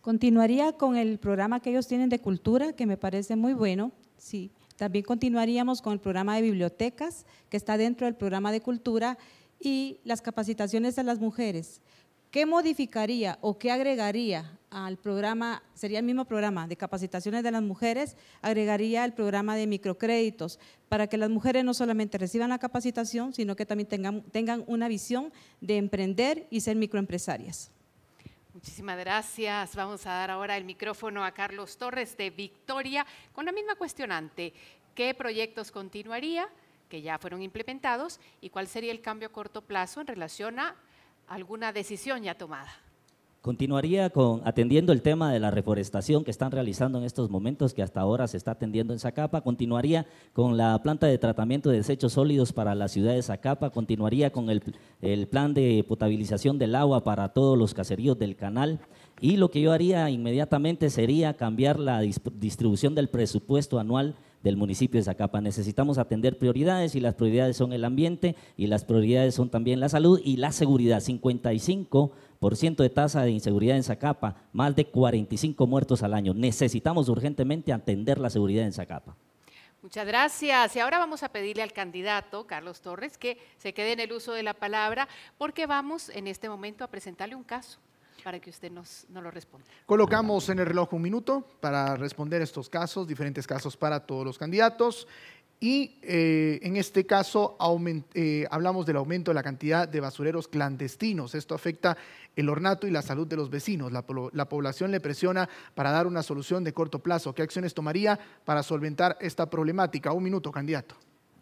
S6: Continuaría con el programa que ellos tienen de cultura, que me parece muy bueno, sí. También continuaríamos con el programa de bibliotecas, que está dentro del programa de cultura, y las capacitaciones a las mujeres. ¿Qué modificaría o qué agregaría al programa, sería el mismo programa de capacitaciones de las mujeres, agregaría el programa de microcréditos para que las mujeres no solamente reciban la capacitación, sino que también tengan, tengan una visión de emprender y ser microempresarias.
S3: Muchísimas gracias. Vamos a dar ahora el micrófono a Carlos Torres de Victoria con la misma cuestionante. ¿Qué proyectos continuaría que ya fueron implementados y cuál sería el cambio a corto plazo en relación a alguna decisión ya tomada?
S1: Continuaría con, atendiendo el tema de la reforestación que están realizando en estos momentos, que hasta ahora se está atendiendo en Zacapa. Continuaría con la planta de tratamiento de desechos sólidos para la ciudad de Zacapa. Continuaría con el, el plan de potabilización del agua para todos los caseríos del canal. Y lo que yo haría inmediatamente sería cambiar la distribución del presupuesto anual del municipio de Zacapa. Necesitamos atender prioridades y las prioridades son el ambiente y las prioridades son también la salud y la seguridad. 55% de tasa de inseguridad en Zacapa, más de 45 muertos al año. Necesitamos urgentemente atender la seguridad en Zacapa.
S3: Muchas gracias. Y ahora vamos a pedirle al candidato, Carlos Torres, que se quede en el uso de la palabra porque vamos en este momento a presentarle un caso para que usted nos, lo responda.
S2: Colocamos en el reloj un minuto para responder estos casos, diferentes casos para todos los candidatos. Y eh, en este caso eh, hablamos del aumento de la cantidad de basureros clandestinos. Esto afecta el ornato y la salud de los vecinos. la población le presiona para dar una solución de corto plazo. ¿Qué acciones tomaría para solventar esta problemática? Un minuto, candidato.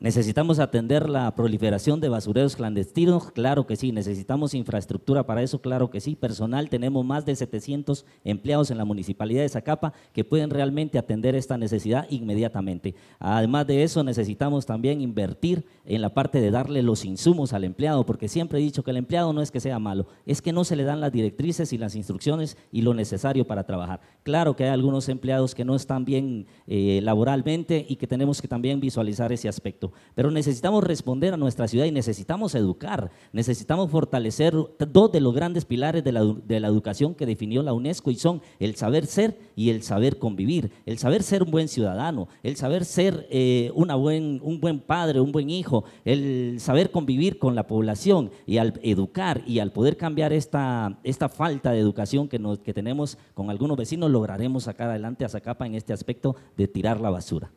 S1: ¿Necesitamos atender la proliferación de basureros clandestinos? Claro que sí. ¿Necesitamos infraestructura para eso? Claro que sí. Personal, tenemos más de 700 empleados en la Municipalidad de Zacapa que pueden realmente atender esta necesidad inmediatamente. Además de eso, necesitamos también invertir en la parte de darle los insumos al empleado, porque siempre he dicho que el empleado no es que sea malo, es que no se le dan las directrices y las instrucciones y lo necesario para trabajar. Claro que hay algunos empleados que no están bien eh, laboralmente y que tenemos que también visualizar ese aspecto pero necesitamos responder a nuestra ciudad y necesitamos educar, necesitamos fortalecer dos de los grandes pilares de la, educación que definió la UNESCO y son el saber ser y el saber convivir, el saber ser un buen ciudadano, el saber ser eh, un buen padre, un buen hijo, el saber convivir con la población y al educar y al poder cambiar esta, falta de educación que, que tenemos con algunos vecinos, lograremos sacar adelante a Zacapa en este aspecto de tirar la basura.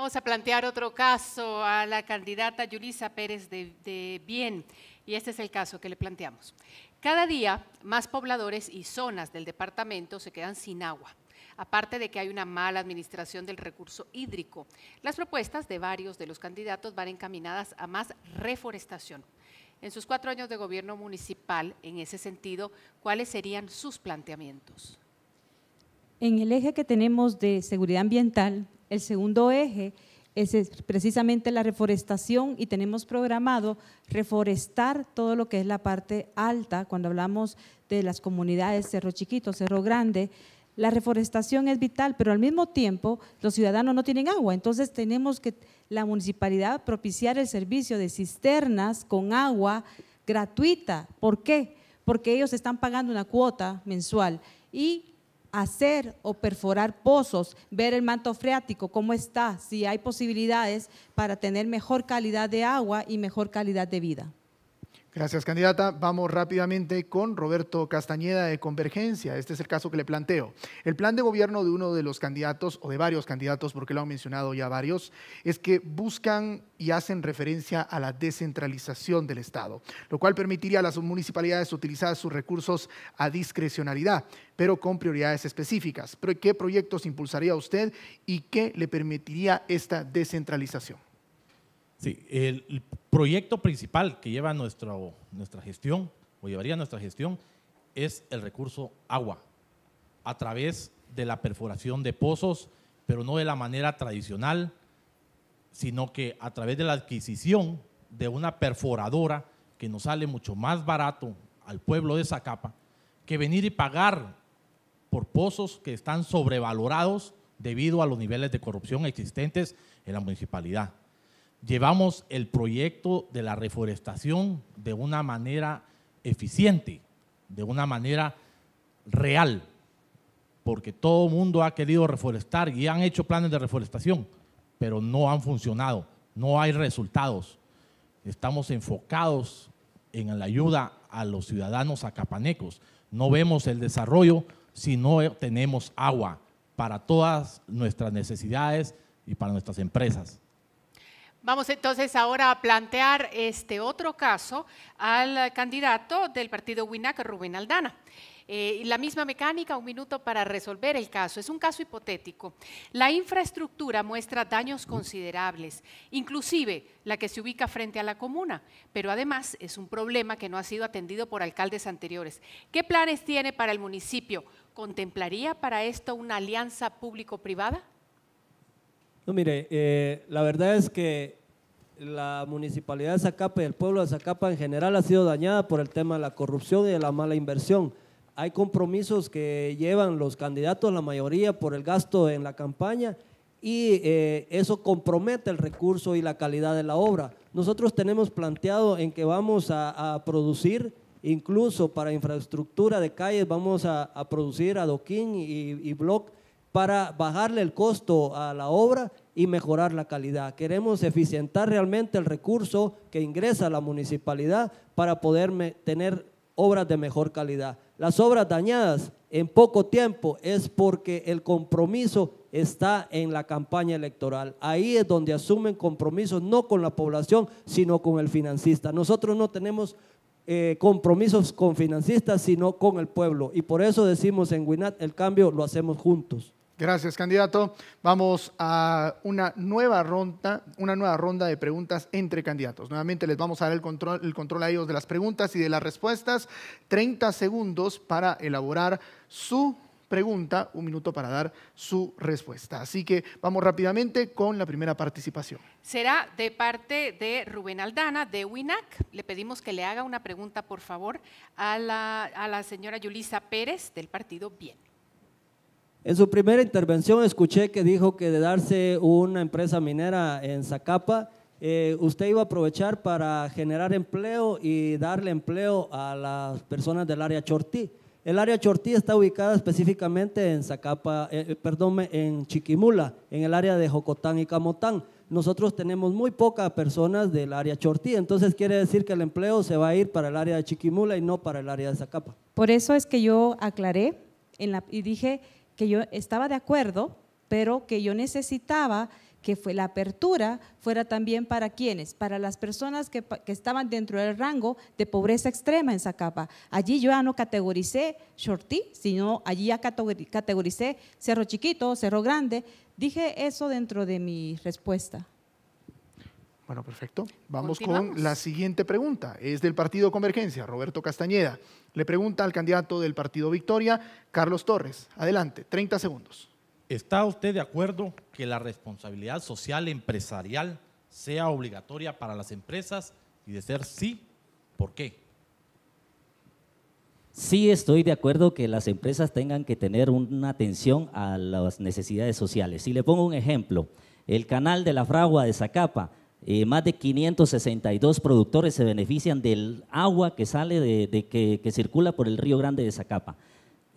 S3: Vamos a plantear otro caso a la candidata Yulisa Pérez de, de Bien, y este es el caso que le planteamos. Cada día, más pobladores y zonas del departamento se quedan sin agua aparte de que hay una mala administración del recurso hídrico. Las propuestas de varios de los candidatos van encaminadas a más reforestación. En sus cuatro años de gobierno municipal, en ese sentido, ¿cuáles serían sus planteamientos?
S6: En el eje que tenemos de seguridad ambiental, el segundo eje es precisamente la reforestación y tenemos programado reforestar todo lo que es la parte alta, cuando hablamos de las comunidades Cerro Chiquito, Cerro Grande. La reforestación es vital, pero al mismo tiempo los ciudadanos no tienen agua, entonces tenemos que la municipalidad propiciar el servicio de cisternas con agua gratuita. ¿Por qué? Porque ellos están pagando una cuota mensual y hacer o perforar pozos, ver el manto freático, cómo está, si hay posibilidades para tener mejor calidad de agua y mejor calidad de vida.
S2: Gracias, candidata. Vamos rápidamente con Roberto Castañeda de Convergencia. Este es el caso que le planteo. El plan de gobierno de uno de los candidatos, o de varios candidatos, porque lo han mencionado ya varios, es que buscan y hacen referencia a la descentralización del Estado, lo cual permitiría a las municipalidades utilizar sus recursos a discrecionalidad, pero con prioridades específicas. ¿Qué proyectos impulsaría usted y qué le permitiría esta descentralización?
S5: Sí, el, proyecto principal que lleva nuestra gestión, o llevaría nuestra gestión, es el recurso agua, a través de la perforación de pozos, pero no de la manera tradicional, sino que a través de la adquisición de una perforadora que nos sale mucho más barato al pueblo de Zacapa que venir y pagar por pozos que están sobrevalorados debido a los niveles de corrupción existentes en la municipalidad llevamos el proyecto de la reforestación de una manera eficiente, de una manera real, porque todo el mundo ha querido reforestar y han hecho planes de reforestación, pero no han funcionado, no hay resultados. Estamos enfocados en la ayuda a los ciudadanos acapanecos. No vemos el desarrollo si no tenemos agua para todas nuestras necesidades y para nuestras empresas.
S3: Vamos entonces ahora a plantear este otro caso al candidato del partido WINAC, Rubén Aldana. Eh, la misma mecánica, un minuto para resolver el caso. Es un caso hipotético. La infraestructura muestra daños considerables, inclusive la que se ubica frente a la comuna, pero además es un problema que no ha sido atendido por alcaldes anteriores. ¿Qué planes tiene para el municipio? ¿Contemplaría para esto una alianza público-privada?
S4: No, mire, eh, la verdad es que la municipalidad de Zacapa y el pueblo de Zacapa en general ha sido dañada por el tema de la corrupción y de la mala inversión. Hay compromisos que llevan los candidatos, la mayoría, por el gasto en la campaña y eh, eso compromete el recurso y la calidad de la obra. Nosotros tenemos planteado en que vamos a, producir, incluso para infraestructura de calles, vamos a, producir adoquín y, y block para bajarle el costo a la obra y mejorar la calidad. Queremos eficientar realmente el recurso que ingresa a la municipalidad para poder tener obras de mejor calidad. Las obras dañadas en poco tiempo es porque el compromiso está en la campaña electoral. Ahí es donde asumen compromisos no con la población, sino con el financista. Nosotros no tenemos eh, compromisos con financistas, sino con el pueblo. Y por eso
S2: decimos en WINAT, el cambio lo hacemos juntos. Gracias, candidato. Vamos a una nueva ronda, una nueva ronda de preguntas entre candidatos. Nuevamente les vamos a dar el control, el control a ellos de las preguntas y de las respuestas. 30 segundos para elaborar su pregunta, un minuto para dar su respuesta. Así que vamos rápidamente con la primera participación.
S3: Será de parte de Rubén Aldana, de WINAC. Le pedimos que le haga una pregunta, por favor, a la, a la señora Yulisa Pérez del partido Bien.
S4: En su primera intervención escuché que dijo que de darse una empresa minera en Zacapa, eh, usted iba a aprovechar para generar empleo y darle empleo a las personas del área Chortí. El área Chortí está ubicada específicamente en Zacapa, eh, eh, perdón, en Chiquimula, en el área de Jocotán y Camotán. Nosotros tenemos muy pocas personas del área Chortí, entonces quiere decir que el empleo se va a ir para el área de Chiquimula y no para el área de Zacapa.
S6: Por eso es que yo aclaré y dije que yo estaba de acuerdo, pero que yo necesitaba que fue la apertura fuera también para quienes, para las personas que, que, estaban dentro del rango de pobreza extrema en Zacapa. Allí yo ya no categoricé shorty, sino allí ya categoricé cerro chiquito, cerro grande. Dije eso dentro de mi respuesta.
S2: Bueno, perfecto. Vamos con la siguiente pregunta. Es del partido Convergencia, Roberto Castañeda. Le pregunta al candidato del partido Victoria, Carlos Torres. Adelante, 30 segundos.
S5: ¿Está usted de acuerdo que la responsabilidad social empresarial sea obligatoria para las empresas? Y de ser sí, ¿por qué?
S1: Sí estoy de acuerdo que las empresas tengan que tener una atención a las necesidades sociales. Si le pongo un ejemplo, el canal de la fragua de Zacapa eh, más de 562 productores se benefician del agua que sale, de, que, circula por el río Grande de Zacapa.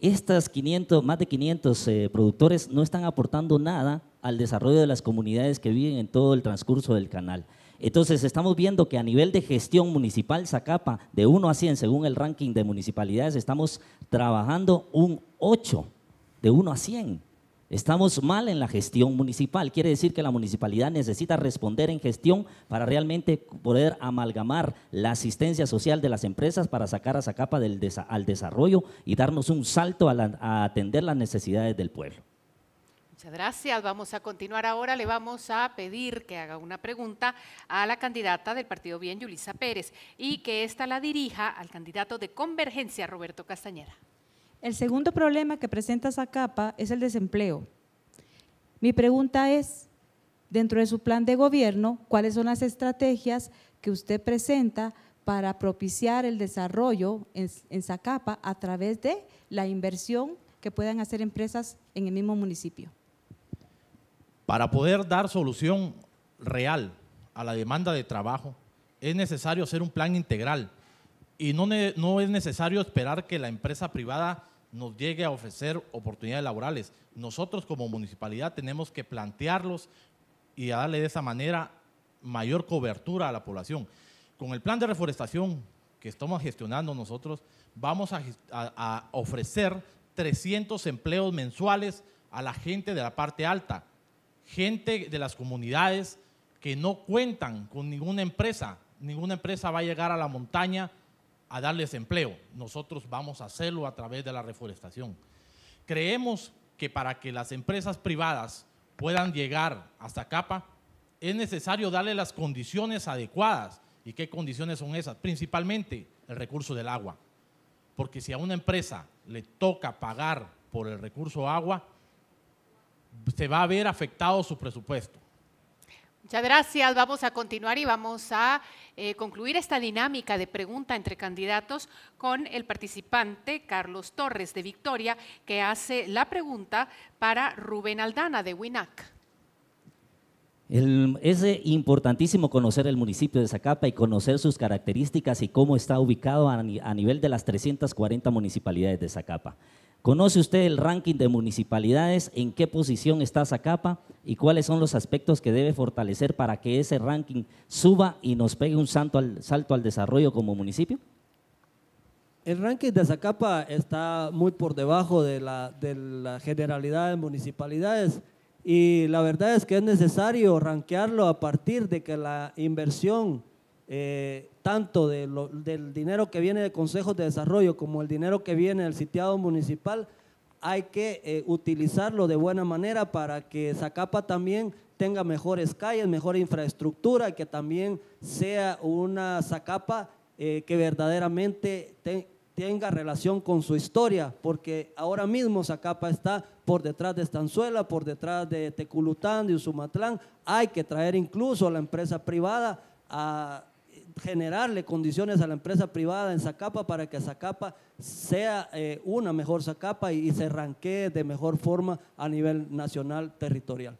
S1: Estas 500, más de 500 eh, productores no están aportando nada al desarrollo de las comunidades que viven en todo el transcurso del canal. Entonces, estamos viendo que a nivel de gestión municipal Zacapa, de 1 a 100, según el ranking de municipalidades, estamos trabajando un 8, de 1 a 100. Estamos mal en la gestión municipal. Quiere decir que la municipalidad necesita responder en gestión para realmente poder amalgamar la asistencia social de las empresas para sacar a esa del al desarrollo y darnos un salto a, atender las necesidades del pueblo.
S3: Muchas gracias. Vamos a continuar ahora. Le vamos a pedir que haga una pregunta a la candidata del Partido Bien, Yulisa Pérez, y que ésta la dirija al candidato de Convergencia, Roberto Castañeda.
S6: El segundo problema que presenta Zacapa es el desempleo. Mi pregunta es, dentro de su plan de gobierno, ¿cuáles son las estrategias que usted presenta para propiciar el desarrollo en, Zacapa a través de la inversión que puedan hacer empresas en el mismo municipio?
S5: Para poder dar solución real a la demanda de trabajo, es necesario hacer un plan integral y no, no, es necesario esperar que la empresa privada nos llegue a ofrecer oportunidades laborales. Nosotros como municipalidad tenemos que plantearlos y darle de esa manera mayor cobertura a la población. Con el plan de reforestación que estamos gestionando nosotros, vamos a ofrecer 300 empleos mensuales a la gente de la parte alta, gente de las comunidades que no cuentan con ninguna empresa. Ninguna empresa va a llegar a la montaña a darles empleo. Nosotros vamos a hacerlo a través de la reforestación. Creemos que para que las empresas privadas puedan llegar hasta Capa, es necesario darle las condiciones adecuadas. ¿Y qué condiciones son esas? Principalmente el recurso del agua. Porque si a una empresa le toca pagar por el recurso agua, se va a ver afectado su presupuesto.
S3: Muchas gracias. Vamos a continuar y vamos a eh, concluir esta dinámica de pregunta entre candidatos con el participante Carlos Torres de Victoria, que hace la pregunta para Rubén Aldana de WINAC
S1: es importantísimo conocer el municipio de Zacapa y conocer sus características y cómo está ubicado a, nivel de las 340 municipalidades de Zacapa. ¿Conoce usted el ranking de municipalidades? ¿En qué posición está Zacapa? ¿Y cuáles son los aspectos que debe fortalecer para que ese ranking suba y nos pegue un salto al, desarrollo como municipio? El ranking de Zacapa está muy por
S4: debajo de la generalidad de municipalidades. Y la verdad es que es necesario ranquearlo a partir de que la inversión, eh, tanto del dinero que viene de consejos de desarrollo como el dinero que viene del sitiado municipal, hay que eh, utilizarlo de buena manera para que Zacapa también tenga mejores calles, mejor infraestructura y que también sea una Zacapa eh, que verdaderamente tenga relación con su historia, porque ahora mismo Zacapa está por detrás de Estanzuela, por detrás de Teculután, de Usumatlán. Hay que traer incluso a la empresa privada a generarle condiciones a la empresa privada en Zacapa para que Zacapa sea eh, una mejor Zacapa y, y se ranquee de mejor forma a nivel nacional territorial.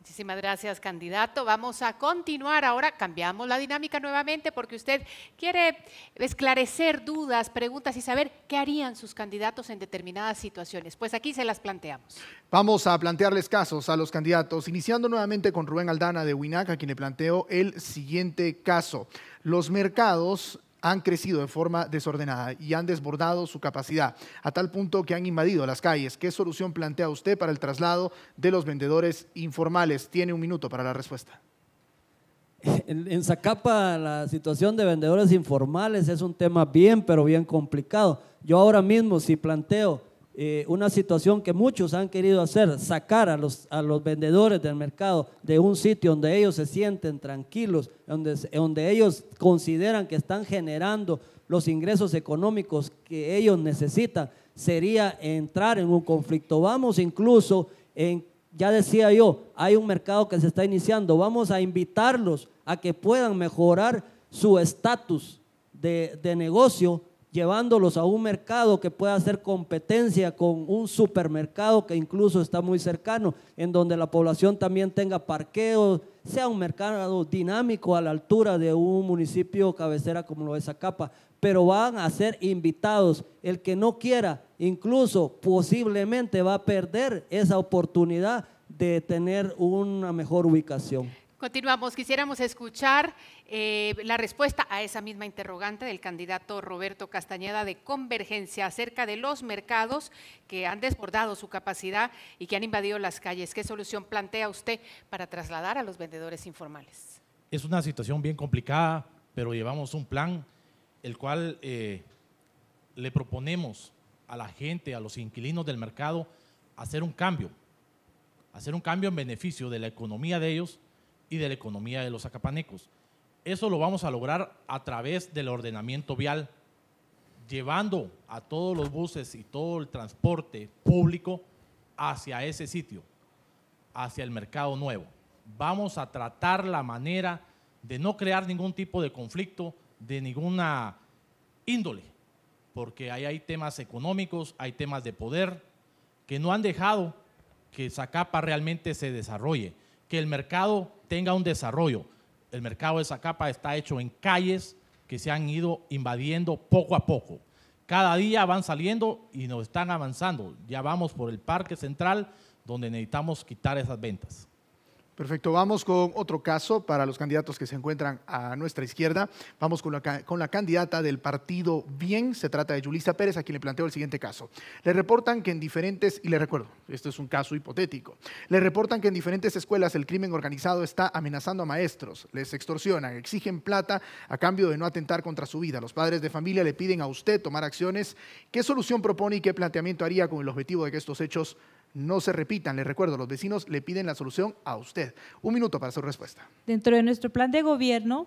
S3: Muchísimas gracias, candidato. Vamos a continuar. Ahora cambiamos la dinámica nuevamente porque usted quiere esclarecer dudas, preguntas y saber qué harían sus candidatos en determinadas situaciones. Pues aquí se las planteamos.
S2: Vamos a plantearles casos a los candidatos, iniciando nuevamente con Rubén Aldana de Huinaca, quien le planteó el siguiente caso. Los mercados han crecido de forma desordenada y han desbordado su capacidad, a tal punto que han invadido las calles. ¿Qué solución plantea usted para el traslado de los vendedores informales? Tiene un minuto para la respuesta.
S4: En Zacapa la situación de vendedores informales es un tema bien, pero bien complicado. Yo ahora mismo si planteo eh, una situación que muchos han querido hacer, sacar a los, vendedores del mercado de un sitio donde ellos se sienten tranquilos, donde, ellos consideran que están generando los ingresos económicos que ellos necesitan, sería entrar en un conflicto. Vamos incluso en ya decía yo, hay un mercado que se está iniciando. Vamos a invitarlos a que puedan mejorar su estatus de, negocio llevándolos a un mercado que pueda hacer competencia con un supermercado que incluso está muy cercano, en donde la población también tenga parqueos, sea un mercado dinámico a la altura de un municipio cabecera como lo es Acapa, pero van a ser invitados. El que no quiera, incluso posiblemente va a perder esa oportunidad de tener una mejor ubicación.
S3: Continuamos. Quisiéramos escuchar eh, la respuesta a esa misma interrogante del candidato Roberto Castañeda de Convergencia acerca de los mercados que han desbordado su capacidad y que han invadido las calles. ¿Qué solución plantea usted para trasladar a los vendedores informales?
S5: Es una situación bien complicada, pero llevamos un plan el cual eh, le proponemos a la gente, a los inquilinos del mercado, hacer un cambio, hacer un cambio en beneficio de la economía de ellos y de la economía de los acapanecos. Eso lo vamos a lograr a través del ordenamiento vial, llevando a todos los buses y todo el transporte público hacia ese sitio, hacia el mercado nuevo. Vamos a tratar la manera de no crear ningún tipo de conflicto de ninguna índole, porque ahí hay temas económicos, hay temas de poder que no han dejado que Zacapa realmente se desarrolle que el mercado tenga un desarrollo. El mercado de capa está hecho en calles que se han ido invadiendo poco a poco. Cada día van saliendo y nos están avanzando. Ya vamos por el Parque Central, donde necesitamos quitar esas ventas.
S2: Perfecto, vamos con otro caso para los candidatos que se encuentran a nuestra izquierda. Vamos con la, candidata del partido Bien, se trata de Julisa Pérez, a quien le planteo el siguiente caso. Le reportan que en diferentes, y le recuerdo, esto es un caso hipotético, le reportan que en diferentes escuelas el crimen organizado está amenazando a maestros, les extorsionan, exigen plata a cambio de no atentar contra su vida. Los padres de familia le piden a usted tomar acciones. ¿Qué solución propone y qué planteamiento haría con el objetivo de que estos hechos no se repitan. Les recuerdo, los vecinos le piden la solución a usted. Un minuto para su respuesta.
S6: Dentro de nuestro plan de gobierno,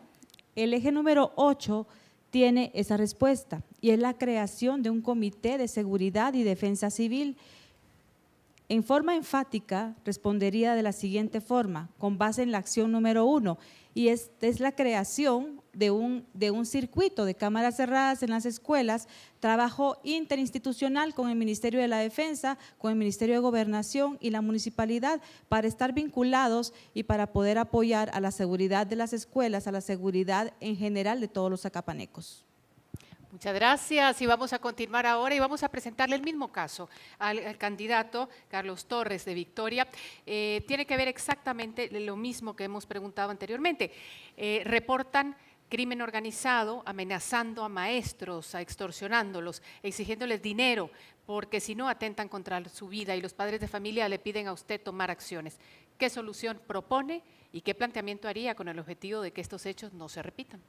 S6: el eje número 8 tiene esa respuesta y es la creación de un comité de seguridad y defensa civil. En forma enfática, respondería de la siguiente forma, con base en la acción número uno, y esta es la creación de un, de un circuito de cámaras cerradas en las escuelas, trabajo interinstitucional con el Ministerio de la Defensa, con el Ministerio de Gobernación y la municipalidad para estar vinculados y para poder apoyar a la seguridad de las escuelas, a la seguridad en general de todos los
S3: acapanecos. Muchas gracias y vamos a continuar ahora y vamos a presentarle el mismo caso al, candidato Carlos Torres de Victoria. Eh, tiene que ver exactamente lo mismo que hemos preguntado anteriormente. Eh, reportan crimen organizado, amenazando a maestros, a extorsionándolos, exigiéndoles dinero, porque si no atentan contra su vida y los padres de familia le piden a usted tomar acciones. ¿Qué solución propone y qué planteamiento haría con el objetivo de que estos hechos no se repitan?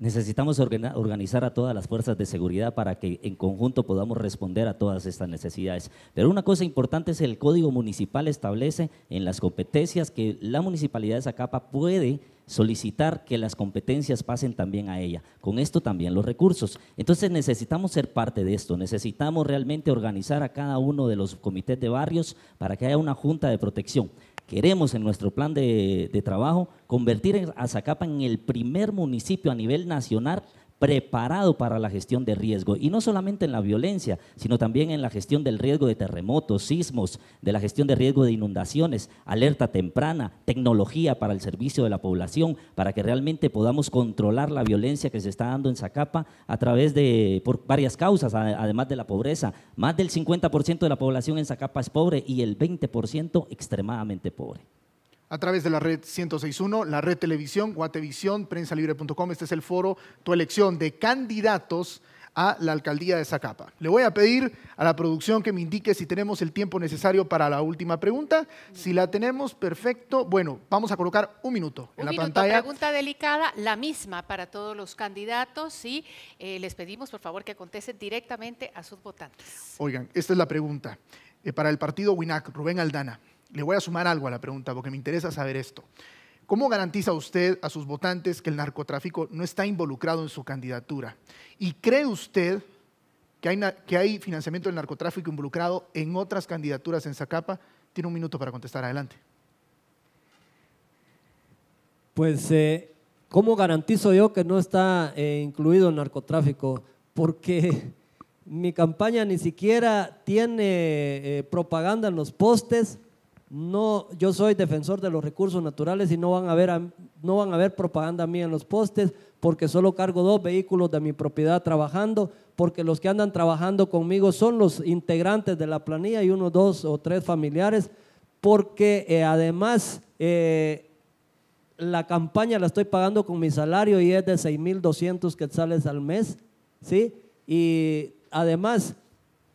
S1: Necesitamos organizar a todas las fuerzas de seguridad para que en conjunto podamos responder a todas estas necesidades. Pero una cosa importante es el Código Municipal establece en las competencias que la Municipalidad de Zacapa puede solicitar que las competencias pasen también a ella. Con esto también los recursos. Entonces necesitamos ser parte de esto, necesitamos realmente organizar a cada uno de los comités de barrios para que haya una junta de protección. Queremos en nuestro plan de, trabajo convertir a Zacapa en el primer municipio a nivel nacional preparado para la gestión de riesgo, y no solamente en la violencia, sino también en la gestión del riesgo de terremotos, sismos, de la gestión de riesgo de inundaciones, alerta temprana, tecnología para el servicio de la población, para que realmente podamos controlar la violencia que se está dando en Zacapa a través de, por varias causas, además de la pobreza. Más del 50% de la población en Zacapa es pobre y el 20% extremadamente pobre
S2: a través de la red 1061, la red televisión, Guatevisión, prensalibre.com. Este es el foro, tu elección de candidatos a la alcaldía de Zacapa. Le voy a pedir a la producción que me indique si tenemos el tiempo necesario para la última pregunta. Si la tenemos, perfecto. Bueno, vamos a colocar un minuto en la pantalla. Una
S3: Pregunta delicada, la misma para todos los candidatos y eh, les pedimos por favor que contesten directamente a sus votantes.
S2: Oigan, esta es la pregunta eh, para el partido WINAC, Rubén Aldana. Le voy a sumar algo a la pregunta porque me interesa saber esto. ¿Cómo garantiza usted a sus votantes que el narcotráfico no está involucrado en su candidatura? ¿Y cree usted que hay, financiamiento del narcotráfico involucrado en otras candidaturas en Zacapa? Tiene un minuto para contestar. Adelante.
S4: Pues, eh, ¿cómo garantizo yo que no está eh, incluido el narcotráfico? Porque mi campaña ni siquiera tiene eh, propaganda en los postes, no, yo soy defensor de los recursos naturales y no van a ver, a propaganda mía en los postes porque solo cargo dos vehículos de mi propiedad trabajando, porque los que andan trabajando conmigo son los integrantes de la planilla y uno, dos o tres familiares, porque eh, además eh, la campaña la estoy pagando con mi salario y es de 6.200 quetzales al mes, ¿sí? Y además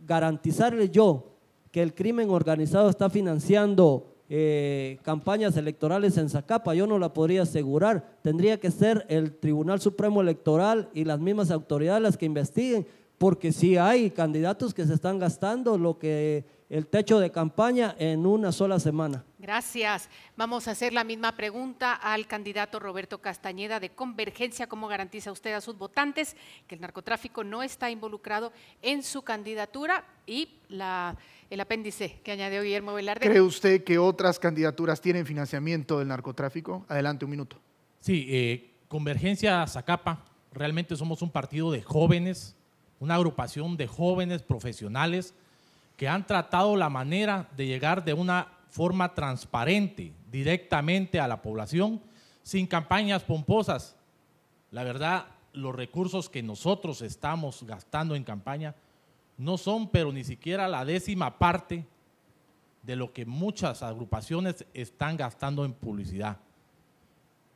S4: garantizarle yo que el crimen organizado está financiando eh, campañas electorales en Zacapa, yo no la podría asegurar. Tendría que ser el Tribunal Supremo Electoral y las mismas autoridades las que investiguen, porque sí hay candidatos que se están gastando lo que el techo de campaña en una sola semana.
S3: Gracias. Vamos a hacer la misma pregunta al candidato Roberto Castañeda de Convergencia. ¿Cómo garantiza usted a sus votantes que el narcotráfico no está involucrado en su candidatura y la el apéndice que añadió Guillermo Velarde. ¿Cree usted
S2: que otras candidaturas tienen financiamiento del
S5: narcotráfico? Adelante, un minuto. Sí, eh, Convergencia Zacapa, realmente somos un partido de jóvenes, una agrupación de jóvenes profesionales que han tratado la manera de llegar de una forma transparente directamente a la población, sin campañas pomposas. La verdad, los recursos que nosotros estamos gastando en campaña no son, pero ni siquiera la décima parte de lo que muchas agrupaciones están gastando en publicidad.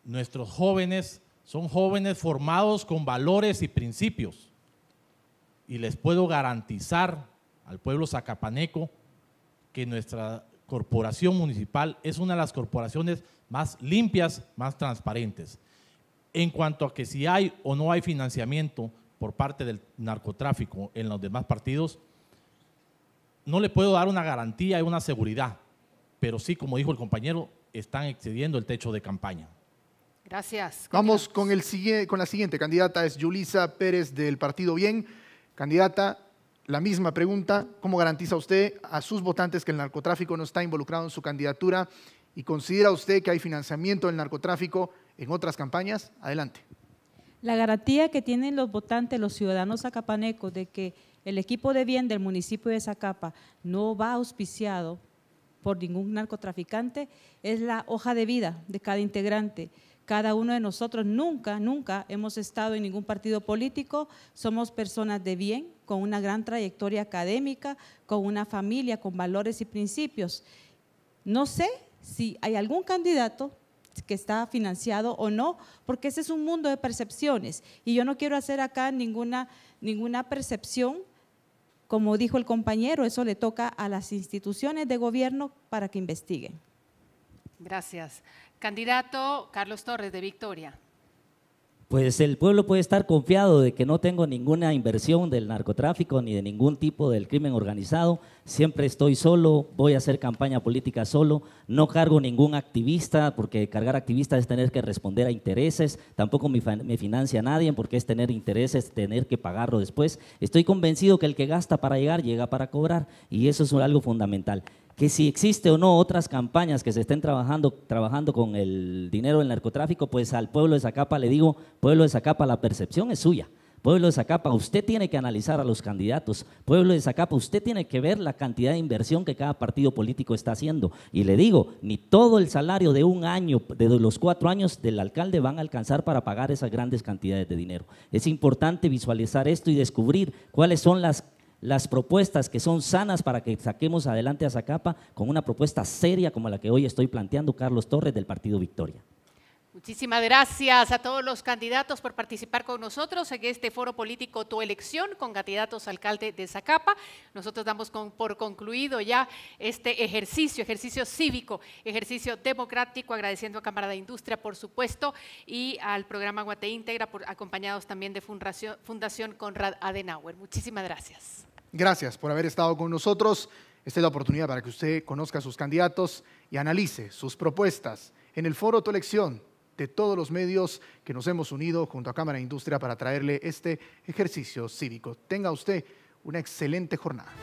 S5: Nuestros jóvenes son jóvenes formados con valores y principios. Y les puedo garantizar al pueblo zacapaneco que nuestra corporación municipal es una de las corporaciones más limpias, más transparentes. En cuanto a que si hay o no hay financiamiento, por parte del narcotráfico en los demás partidos, no le puedo dar una garantía y una seguridad, pero sí, como dijo el compañero, están excediendo el techo de campaña.
S3: Gracias.
S2: Vamos con, la siguiente candidata, es Yulisa Pérez del Partido Bien. Candidata, la misma pregunta, ¿cómo garantiza usted a sus votantes que el narcotráfico no está involucrado en su candidatura? ¿Y considera usted que hay
S6: financiamiento del narcotráfico en otras
S2: campañas? Adelante.
S6: La garantía que tienen los votantes, los ciudadanos zacapanecos, de que el equipo de bien del municipio de Zacapa no va auspiciado por ningún narcotraficante es la hoja de vida de cada integrante. Cada uno de nosotros nunca, nunca hemos estado en ningún partido político, somos personas de bien, con una gran trayectoria académica, con una familia, con valores y principios. No sé si hay algún candidato que está financiado o no, porque ese es un mundo de percepciones y yo no quiero hacer acá ninguna, ninguna percepción, como dijo el compañero, eso le toca a las instituciones de gobierno para que investiguen.
S3: Gracias. Candidato Carlos Torres de Victoria
S1: pues el pueblo puede estar confiado de que no tengo ninguna inversión del narcotráfico ni de ningún tipo del crimen organizado, siempre estoy solo, voy a hacer campaña política solo, no cargo ningún activista, porque cargar activistas es tener que responder a intereses, tampoco me, financia nadie porque es tener intereses, tener que pagarlo después. Estoy convencido que el que gasta para llegar, llega para cobrar, y eso es algo fundamental que si existe o no otras campañas que se estén trabajando, trabajando con el dinero del narcotráfico, pues al pueblo de Zacapa le digo, pueblo de Zacapa, la percepción es suya. Pueblo de Zacapa, usted tiene que analizar a los candidatos. Pueblo de Zacapa, usted tiene que ver la cantidad de inversión que cada partido político está haciendo. Y le digo, ni todo el salario de un año, de los cuatro años del alcalde van a alcanzar para pagar esas grandes cantidades de dinero. Es importante visualizar esto y descubrir cuáles son las las propuestas que son sanas para que saquemos adelante a Zacapa con una propuesta seria como la que hoy estoy planteando Carlos Torres del Partido Victoria.
S3: Muchísimas gracias a todos los candidatos por participar con nosotros en este foro político Tu Elección con candidatos alcalde de Zacapa. Nosotros damos por concluido ya este ejercicio, ejercicio cívico, ejercicio democrático, agradeciendo a Cámara de Industria, por supuesto, y al programa Guate Integra por, acompañados también de Fundación, Fundación Conrad Adenauer. Muchísimas gracias.
S2: Gracias por haber estado con nosotros. Esta es la oportunidad para que usted conozca a sus candidatos y analice sus propuestas en el foro Tu elección de todos los medios que nos hemos unido junto a Cámara de Industria para traerle este ejercicio cívico. Tenga usted una excelente jornada.